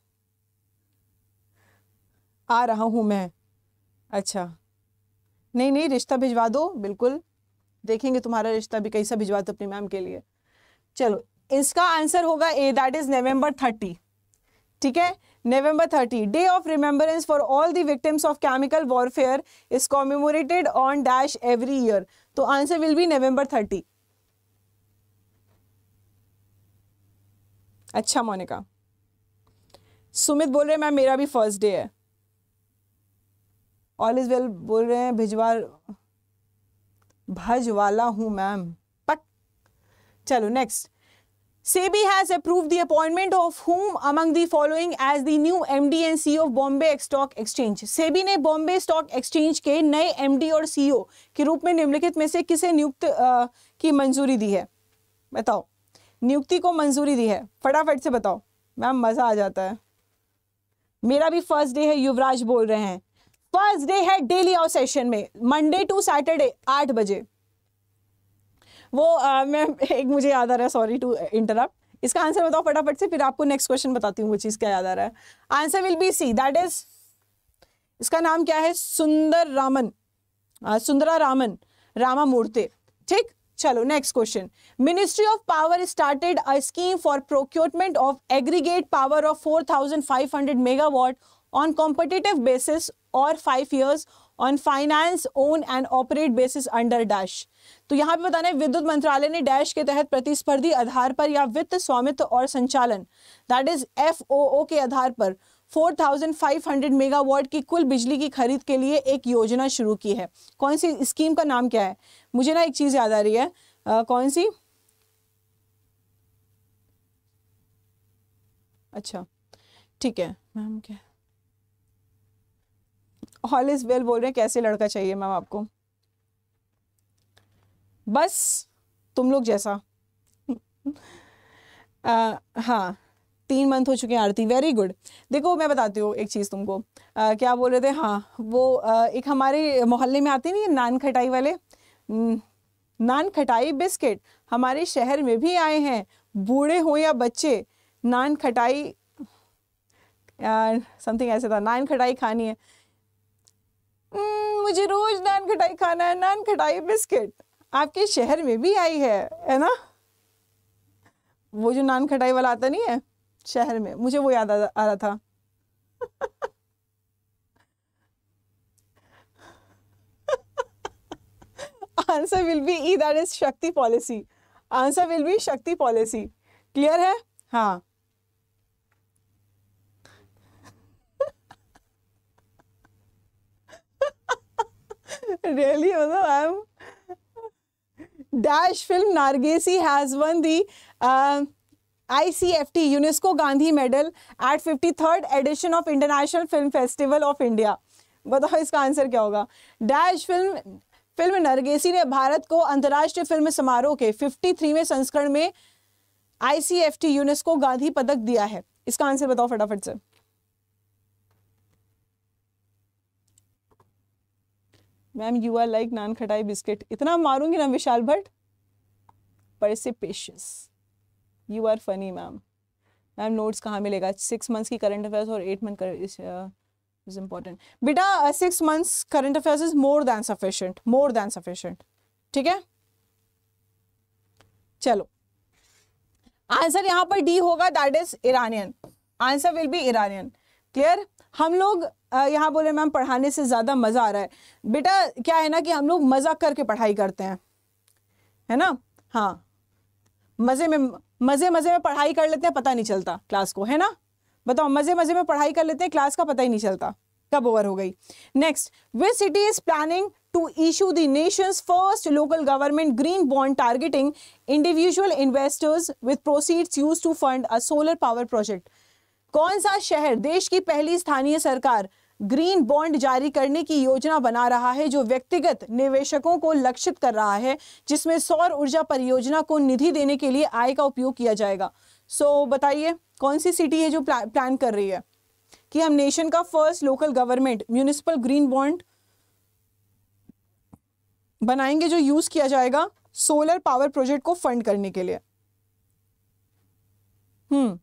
आ रहा हूँ मैं अच्छा नहीं नहीं रिश्ता भिजवा दो बिल्कुल देखेंगे तुम्हारा रिश्ता भी कैसा भिजवा दो अपनी मैम के लिए चलो इसका आंसर होगा A that is November thirty ठीक है November thirty day of remembrance for all the victims of chemical warfare is commemorated on dash every year तो answer will be November thirty अच्छा मोनिका सुमित बोल रहे मैम मेरा भी first day है all is well बोल रहे हैं भिजवा भज वाला हूँ मैम पट चलो next SEBI has approve the appointment of whom among the following as the new MD and CEO of Bombay stock exchange SEBI ने बॉम्बे स्टॉक एक्सचेंज के नए एमडी और सीईओ e के रूप में निम्नलिखित में से किसे नियुक्त आ, की मंजूरी दी है बताओ नियुक्ति को मंजूरी दी है फटाफट से बताओ मैम मज़ा आ जाता है मेरा भी फर्स्ट डे है युवराज बोल रहे हैं फर्स्ट डे है डेली और सेशन में मंडे टू सैटरडे आठ बजे वो आ, मैं एक मुझे याद आ रहा है सॉरी टू इंटरप्ट इसका आंसर बताओ फटाफट से फिर आपको नेक्स्ट क्वेश्चन बताती हूँ वो चीज़ क्या याद आ रहा है answer will be C that is इसका नाम क्या है सुंदर रामन आ, सुंदरा रामन रामा मूर्ति ठीक चलो next question ministry of power started a scheme for procurement of aggregate power of four thousand five hundred megawatt on competitive basis और five years on finance own and operate basis under dash तो यहाँ पे बताना है विद्युत मंत्रालय ने dash के तहत प्रतिस्पर्धी आधार पर या वित्त स्वामित्व और संचालन दैट इज एफ के आधार पर 4,500 मेगावाट की कुल बिजली की खरीद के लिए एक योजना शुरू की है कौन सी स्कीम का नाम क्या है मुझे ना एक चीज़ याद आ रही है आ, कौन सी अच्छा ठीक है मैम क्या ऑल इज वेल बोल रहे हैं कैसे लड़का चाहिए मैम आपको बस तुम लोग जैसा uh, हाँ तीन मंथ हो चुके हैं आरती वेरी गुड देखो मैं बताती हूँ एक चीज़ तुमको uh, क्या बोल रहे थे हाँ वो uh, एक हमारे मोहल्ले में आते नहीं नान खटाई वाले नान खटाई बिस्किट हमारे शहर में भी आए हैं बूढ़े हो या बच्चे नान खटाई समथिंग ऐसे था नान खटाई खानी है हम्म, मुझे रोज नान खटाई खाना है नान खटाई बिस्किट आपके शहर में भी आई है है ना वो जो नान खटाई वाला आता नहीं है शहर में मुझे वो याद आ, रहा था answer will be E that is Shakti policy answer will be Shakti policy clear है हाँ रियली मतलब I M dash film Nargesi has won the I C F T UNESCO Gandhi medal at fifty third edition of international film festival of India बताओ इसका answer क्या होगा dash film film नरगेसी ने भारत को अंतर्राष्ट्रीय फिल्म समारोह के फिफ्टी थ्रीवें संस्करण में I C F T UNESCO Gandhi पदक दिया है इसका आंसर बताओ फटाफट से ma'am you are like nankhatai biscuit इतना मारूंगी ना विशाल भट्ट पर इससे patience you are funny ma'am ma'am notes कहाँ मिलेगा सिक्स मंथ्स की करंट अफेयर्स और एट मंथ इज इम्पॉर्टेंट बेटा six months current affairs is more than sufficient more than sufficient ठीक है चलो आंसर यहाँ पर डी होगा that is Iranian answer will be Iranian clear हम लोग यहाँ बोले मैम पढ़ाने से ज़्यादा मज़ा आ रहा है बेटा क्या है ना कि हम लोग मज़ा करके पढ़ाई करते हैं है ना हाँ मज़े में मज़े मज़े में पढ़ाई कर लेते हैं पता नहीं चलता क्लास को है ना बताओ मज़े मज़े में पढ़ाई कर लेते हैं क्लास का पता ही नहीं चलता कब ओवर हो गई next which city is planning to issue the nation's first local government green bond targeting individual investors with proceeds use to fund a solar power project कौन सा शहर देश की पहली स्थानीय सरकार ग्रीन बॉन्ड जारी करने की योजना बना रहा है जो व्यक्तिगत निवेशकों को लक्षित कर रहा है जिसमें सौर ऊर्जा परियोजना को निधि देने के लिए आय का उपयोग किया जाएगा सो so, बताइए कौन सी सिटी है जो प्लान कर रही है कि हम नेशन का first local government municipal green bond बनाएंगे जो यूज किया जाएगा सोलर पावर प्रोजेक्ट को फंड करने के लिए हम्म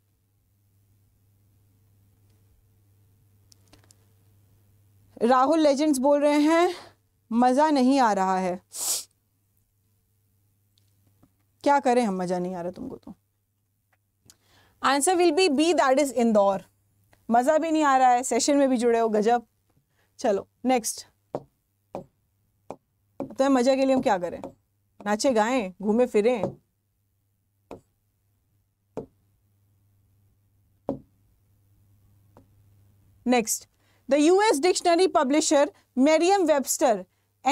राहुल लेजेंड्स बोल रहे हैं मज़ा नहीं आ रहा है क्या करें हम मज़ा नहीं आ रहा तुमको तो answer will be B that is Indore मज़ा भी नहीं आ रहा है सेशन में भी जुड़े हो गजब चलो नेक्स्ट तो मज़ा के लिए हम क्या करें नाचे गाएं घूमे फिरें next the US dictionary publisher Merriam-Webster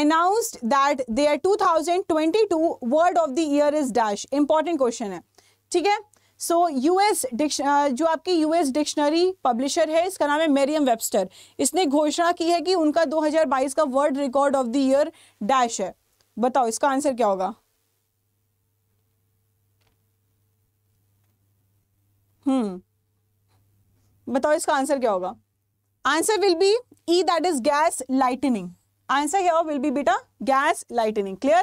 announced that their 2022 word of the year is dash important question है ठीक है सो यूएस जो आपकी यूएस डिक्शनरी पब्लिशर है इसका नाम है मेरियम वेबस्टर इसने घोषणा की है कि उनका 2022 का world record of the year dash है बताओ इसका आंसर क्या होगा हम्म बताओ इसका आंसर क्या होगा Answer will be E that is gas lightning. Answer here will be beta gas lightning. Clear?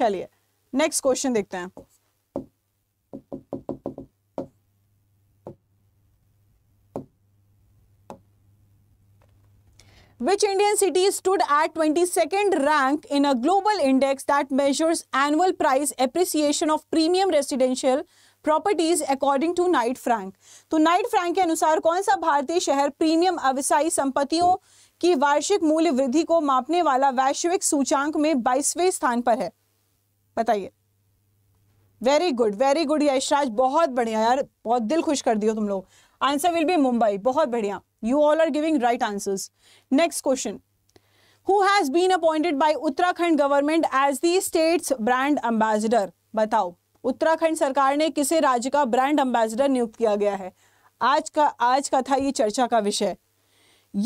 Chaliye next question. देखते हैं Which Indian city stood at 22nd rank in a global index that measures annual price appreciation of premium residential properties according to Knight Frank तो Knight Frank के अनुसार कौन सा भारतीय शहर premium अवसायी संपत्तियों की वार्षिक मूल्य वृद्धि को मापने वाला वैश्विक सूचांक में बाईसवें स्थान पर है बताइए very good very good Yashraj बहुत बढ़िया यार बहुत दिल खुश कर दियो तुम लोग आंसर विल बी मुंबई बहुत बढ़िया you all are giving right answers next question who has been appointed by Uttarakhand government as the state's brand ambassador बताओ उत्तराखंड सरकार ने किसे राज्य का ब्रांड एम्बेसडर नियुक्त किया गया है आज का आज का था ये चर्चा का विषय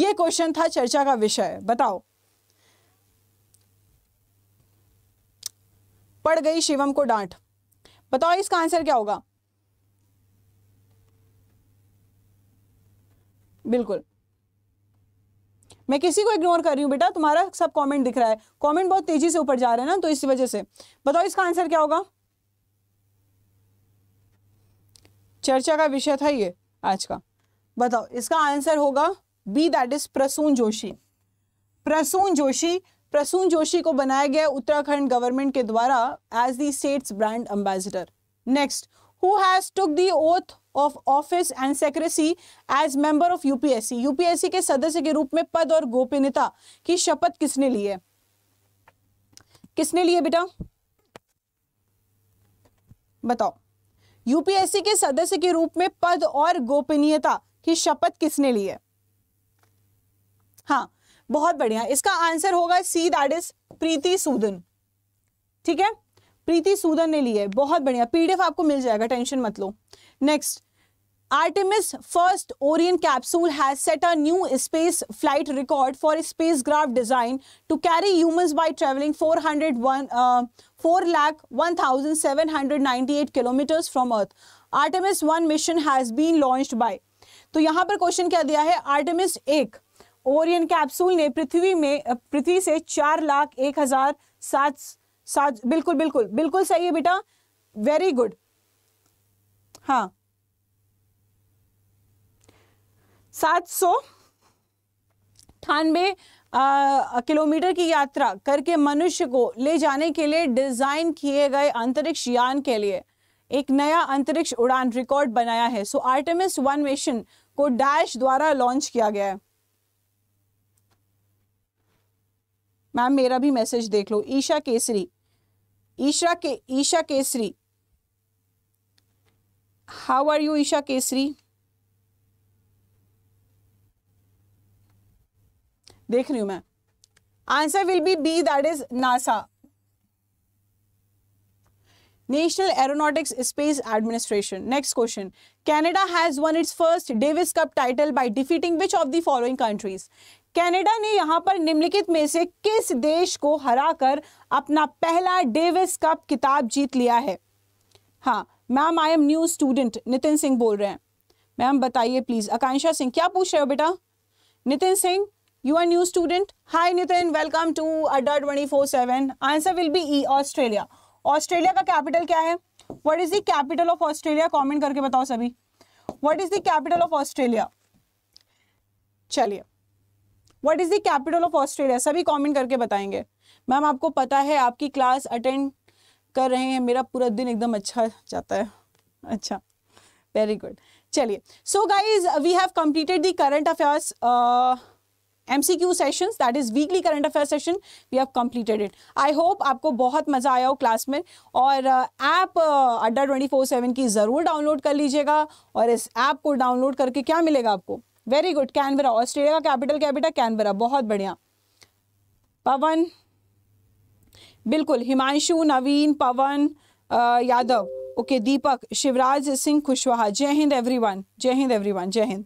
ये क्वेश्चन था चर्चा का विषय बताओ पड़ गई शिवम को डांट बताओ इसका आंसर क्या होगा बिल्कुल मैं किसी को इग्नोर कर रही हूं बेटा तुम्हारा सब कमेंट दिख रहा है कमेंट बहुत तेजी से ऊपर जा रहे हैं ना तो इसी वजह से बताओ इसका आंसर क्या होगा चर्चा का विषय था ये आज का बताओ इसका आंसर होगा B that is Prasoon Joshi Prasoon Joshi Prasoon Joshi को बनाया गया उत्तराखंड गवर्नमेंट के द्वारा as the state's brand ambassador next who has took the oath of office and secrecy as member of UPSC UPSC के सदस्य के रूप में पद और गोपनीयता की शपथ किसने ली है किसने लिए बेटा बताओ यूपीएससी के सदस्य के रूप में पद और गोपनीयता की शपथ किसने ली है हाँ बहुत बढ़िया इसका आंसर होगा C that is Preeti Sudan ठीक है प्रीति सूदन ने ली है बहुत बढ़िया पीडीएफ आपको मिल जाएगा टेंशन मत लो next Artemis first Orion capsule has set a new space flight record for spacecraft design to carry humans by traveling 401 uh, 4 lakh 1798 kilometers from earth. Artemis 1 mission has been launched by तो यहाँ पर question क्या दिया है Artemis एक Orion capsule ने पृथ्वी में पृथ्वी से चार लाख एक हजार सात सात बिल्कुल बिल्कुल बिल्कुल सही है बेटा वेरी गुड हाँ सात सौ अठानबे किलोमीटर की यात्रा करके मनुष्य को ले जाने के लिए डिज़ाइन किए गए अंतरिक्ष यान के लिए एक नया अंतरिक्ष उड़ान रिकॉर्ड बनाया है सो आर्टेमिस वन मिशन को डैश द्वारा लॉन्च किया गया है मैम मेरा भी मैसेज देख लो ईशा केसरी ईशा के Isha Kesari how are you Isha Kesari देख रही हूं मैं answer will be B that is NASA National Aeronautics Space Administration next question Canada has won its first Davis Cup title by defeating which of the countries Canada ने यहां पर निम्नलिखित में से किस देश को हरा कर अपना पहला डेविस कप किताब जीत लिया है हाँ ma'am I am new student Nitin Singh बोल रहे हैं मैम बताइए प्लीज आकांक्षा सिंह क्या पूछ रहे हो बेटा Nitin Singh You are new student. Hi Nitin, welcome to Adda 24/7. Answer will be E Australia. Australia का capital क्या है? What is the capital of Australia? Comment करके बताओ सभी. What is the capital of Australia? चलिए. What is the capital of Australia? सभी comment करके बताएंगे. मैम आपको पता है आपकी क्लास अटेंड कर रहे हैं मेरा पूरा दिन एकदम अच्छा जाता है अच्छा वेरी गुड चलिए so guys we have completed the current affairs MCQ sessions that is weekly current affair session we have completed it I hope आपको बहुत मज़ा आया हो क्लास में और ऐप अड्डा फोर सेवन की ज़रूर डाउनलोड कर लीजिएगा और इस ऐप को डाउनलोड करके क्या मिलेगा आपको वेरी गुड कैनबरा ऑस्ट्रेलिया का कैपिटल क्या कैनबरा बहुत बढ़िया पवन बिल्कुल Himanshu Naveen Pawan uh, Yadav okay Deepak Shivraj Singh Kushwaha Jai Hind every one Jai Hind every one Jai Hind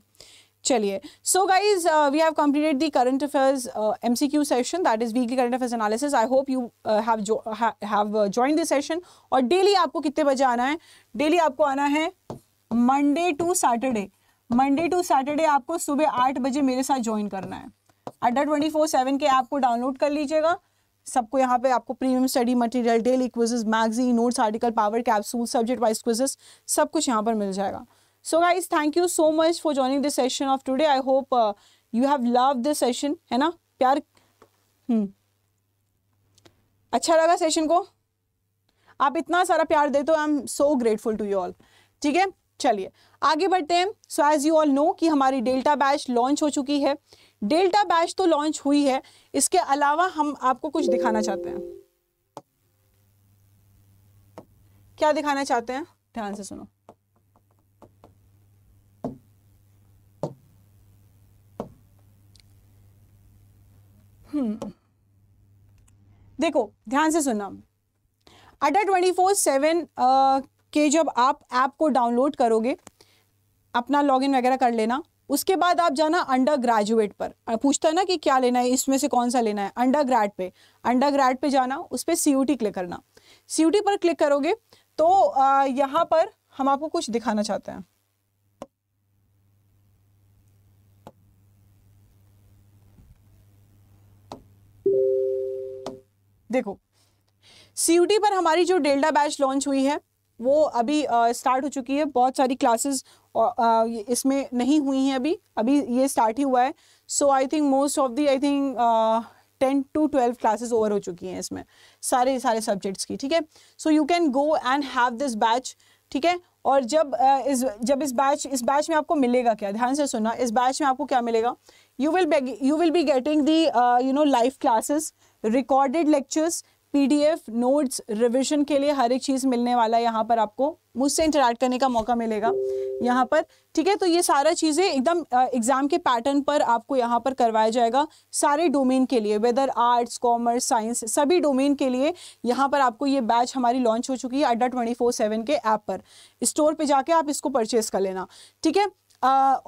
चलिए so guys we have completed the current affairs M C Q session that is weekly current affairs analysis I hope you have join this session और daily आपको कितने बजे आना है daily आपको आना है Monday to Saturday Monday to Saturday आपको सुबह आठ बजे मेरे साथ ज्वाइन करना है अड्डा ट्वेंटी फोर सेवन के ऐप को डाउनलोड कर लीजिएगा सबको यहाँ पे आपको premium study material daily quizzes magazine notes article power capsule subject wise quizzes सब कुछ यहाँ पर मिल जाएगा so guys thank you so much for joining this session of today I hope you have love this session है ना प्यार हम्म। अच्छा लगा सेशन को आप इतना सारा प्यार देते हो I am so grateful to you all ठीक है चलिए आगे बढ़ते हैं so as you all know कि हमारी डेल्टा बैच लॉन्च हो चुकी है डेल्टा बैच तो लॉन्च हुई है इसके अलावा हम आपको कुछ दिखाना चाहते हैं क्या दिखाना चाहते हैं ध्यान से सुनो हम्म। देखो ध्यान से सुनना अडर ट्वेंटी फोर सेवन के जब आप ऐप को डाउनलोड करोगे अपना लॉगिन वगैरह कर लेना उसके बाद आप जाना अंडर ग्रेजुएट पर पूछता है ना कि क्या लेना है इसमें से कौन सा लेना है अंडर ग्रेड पे अंडर ग्रेड पे जाना उस पर सी क्लिक करना सी पर क्लिक करोगे तो यहाँ पर हम आपको कुछ दिखाना चाहते हैं देखो सी पर हमारी जो डेल्टा बैच लॉन्च हुई है वो अभी स्टार्ट हो चुकी है बहुत सारी क्लासेस इसमें नहीं हुई हैं अभी अभी ये स्टार्ट ही हुआ है so I think most of the I think ten to twelve classes over हो चुकी हैं इसमें सारे सारे सब्जेक्ट्स की ठीक है so you can go and have this batch ठीक है और जब इस जब इस बैच इस बैच में आपको मिलेगा क्या ध्यान से सुना इस बैच में आपको क्या मिलेगा you will you will be getting the you know live classes recorded lectures PDF notes revision के लिए हर एक चीज़ मिलने वाला है यहाँ पर आपको मुझसे इंटरेक्ट करने का मौका मिलेगा यहाँ पर ठीक है तो ये सारा चीज़ें एकदम एग्ज़ाम के पैटर्न पर आपको यहाँ पर करवाया जाएगा सारे डोमेन के लिए वेदर आर्ट्स कॉमर्स साइंस सभी डोमेन के लिए यहाँ पर आपको ये बैच हमारी लॉन्च हो चुकी है अड्डा ट्वेंटी फोर सेवन के ऐप पर स्टोर पे जाके आप इसको परचेज़ कर लेना ठीक है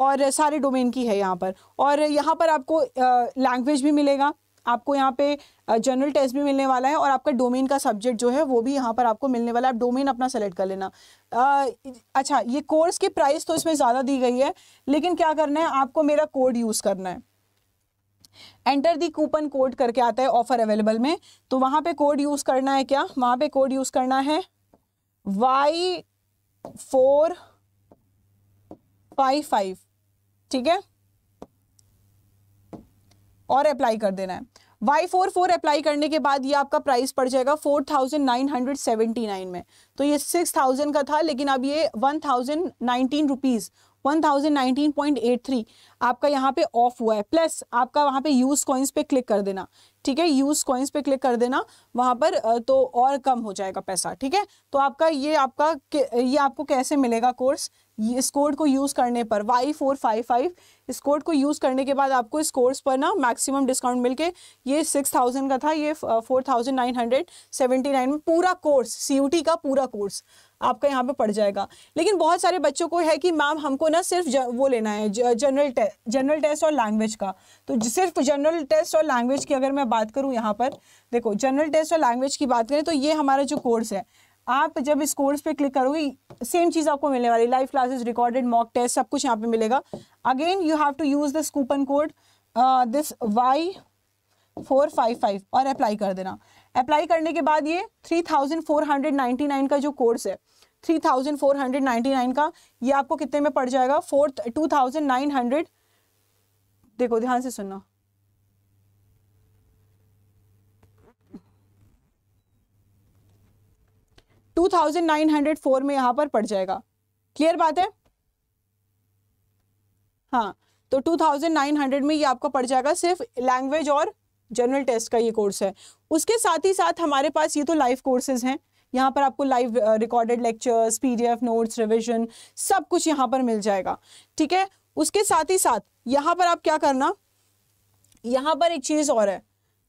और सारे डोमेन की है यहाँ पर और यहाँ पर आपको लैंग्वेज भी मिलेगा आपको यहाँ पे जनरल टेस्ट भी मिलने वाला है और आपका डोमेन का सब्जेक्ट जो है वो भी यहाँ पर आपको मिलने वाला है आप डोमेन अपना सेलेक्ट कर लेना आ, अच्छा ये कोर्स की प्राइस तो इसमें ज़्यादा दी गई है लेकिन क्या करना है आपको मेरा कोड यूज़ करना है एंटर दी कूपन कोड करके आता है ऑफर अवेलेबल में तो वहाँ पर कोड यूज़ करना है क्या वहाँ पे कोड यूज़ करना है वाई फोर फाइव फाइव ठीक है और अप्लाई कर देना है वाई फोर फोर अप्लाई करने के बाद ये आपका प्राइस पड़ जाएगा four thousand nine hundred seventy nine में तो ये सिक्स थाउजेंड का था लेकिन अब ये one thousand nineteen rupees one thousand nineteen point eight three आपका यहाँ पे ऑफ हुआ है प्लस आपका वहाँ पे यूज़ कॉइन्स पे क्लिक कर देना ठीक है यूज़ कॉइन्स पे क्लिक कर देना वहाँ पर तो और कम हो जाएगा पैसा ठीक है तो आपका ये आपका ये आपको कैसे मिलेगा कोर्स इस कोड को यूज़ करने पर वाई फोर फाइव फाइव इस कोड को यूज़ करने के बाद आपको इस कोर्स पर ना मैक्सिमम डिस्काउंट मिलके ये सिक्स थाउजेंड का था ये four thousand nine hundred seventy nine में पूरा कोर्स सी का पूरा कोर्स आपका यहाँ पे पड़ जाएगा लेकिन बहुत सारे बच्चों को है कि मैम हमको ना सिर्फ वो लेना है जनरल टे, जनरल टेस्ट और लैंग्वेज का तो सिर्फ जनरल टेस्ट और लैंग्वेज की अगर मैं बात करूँ यहाँ पर देखो जनरल टेस्ट और लैंग्वेज की बात करें तो ये हमारा जो कोर्स है आप जब इस कोर्स पे क्लिक करोगे सेम चीज़ आपको मिलने वाली live classes recorded mock test सब कुछ यहाँ पे मिलेगा again you have to use this coupon code this Y four five five और अप्लाई कर देना अप्लाई करने के बाद ये three thousand four hundred ninety nine का जो कोर्स है three thousand four hundred ninety nine का ये आपको कितने में पड़ जाएगा fourth two thousand nine hundred देखो ध्यान से सुनना 2904 में यहां पर पड़ जाएगा क्लियर बात है हाँ तो 2900 में ये आपको पड़ जाएगा सिर्फ लैंग्वेज और जनरल टेस्ट का ये कोर्स है उसके साथ ही साथ हमारे पास ये तो लाइव कोर्सेज हैं यहाँ पर आपको live recorded lectures PDF notes revision सब कुछ यहाँ पर मिल जाएगा ठीक है उसके साथ ही साथ यहाँ पर आप क्या करना यहाँ पर एक चीज़ और है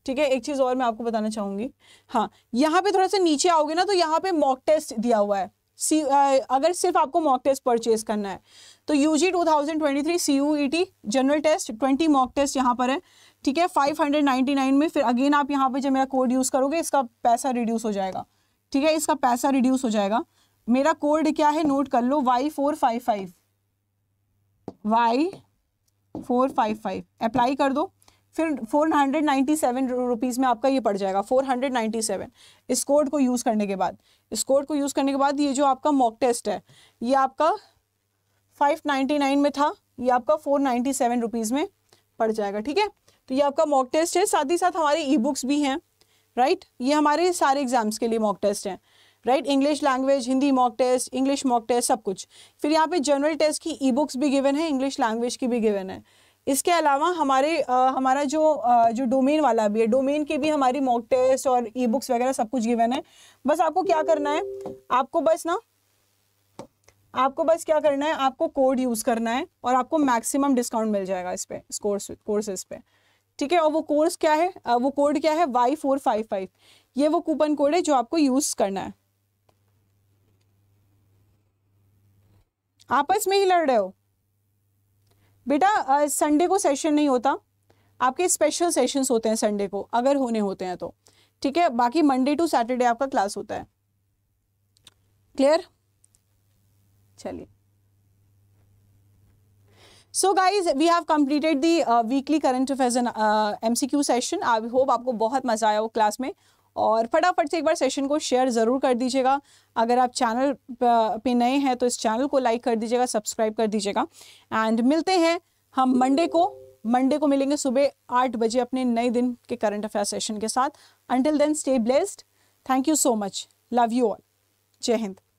ठीक है एक चीज और मैं आपको बताना चाहूंगी हाँ यहाँ पे थोड़ा सा नीचे आओगे ना तो यहाँ पे मॉक टेस्ट दिया हुआ है सी अगर सिर्फ आपको मॉक टेस्ट परचेज करना है तो U G two thousand twenty three C U E T general test twenty mock test यहाँ पर है ठीक है फाइव हंड्रेड नाइन्टी नाइन में फिर अगेन आप यहाँ पे जब मेरा कोड यूज़ करोगे इसका पैसा रिड्यूस हो जाएगा ठीक है इसका पैसा रिड्यूस हो जाएगा मेरा कोड क्या है नोट कर लो Y four five five Y four five five apply कर दो फिर four hundred ninety seven rupees में आपका ये पड़ जाएगा फोर हंड्रेड नाइन्टी सेवन इस कोड को यूज़ करने के बाद इस कोड को यूज़ करने के बाद ये जो आपका मॉक टेस्ट है ये आपका फाइव नाइन्टी नाइन में था ये आपका फोर नाइन्टी सेवन रुपीज़ में पड़ जाएगा ठीक है तो ये आपका मॉक टेस्ट है साथ ही साथ हमारे ई बुक्स भी हैं राइट ये हमारे सारे एग्जाम्स के लिए मॉक टेस्ट हैं right English language Hindi mock test English mock test सब कुछ फिर यहाँ पे जनरल टेस्ट की ई बुक्स भी गिवन है इंग्लिश लैंग्वेज की भी गिवन है इसके अलावा हमारे आ, हमारा जो आ, जो डोमेन वाला भी है डोमेन के भी हमारी मॉक टेस्ट और ई बुक्स वगैरह सब कुछ गिवन है बस आपको क्या करना है आपको बस ना आपको बस क्या करना है आपको कोड यूज़ करना है और आपको मैक्सिमम डिस्काउंट मिल जाएगा इस पर कोर्स कोर्सेज पे ठीक है और वो कोर्स क्या है वो कोड क्या है वाई फोर फाइव फाइव ये वो कूपन कोड है जो आपको यूज़ करना है आपस में ही लड़ रहे हो बेटा संडे को सेशन नहीं होता आपके स्पेशल सेशंस होते हैं संडे को अगर होने होते हैं तो ठीक है बाकी मंडे टू सैटरडे आपका क्लास होता है क्लियर चलिए so guys we have completed the weekly current affairs M C Q session I hope आपको बहुत मज़ा आया वो क्लास में और फटाफट से एक बार सेशन को शेयर ज़रूर कर दीजिएगा अगर आप चैनल पे नए हैं तो इस चैनल को लाइक कर दीजिएगा सब्सक्राइब कर दीजिएगा एंड मिलते हैं हम मंडे को मंडे को मिलेंगे सुबह आठ बजे अपने नए दिन के करंट अफेयर सेशन के साथ until then stay blessed thank you so much love you all Jai Hind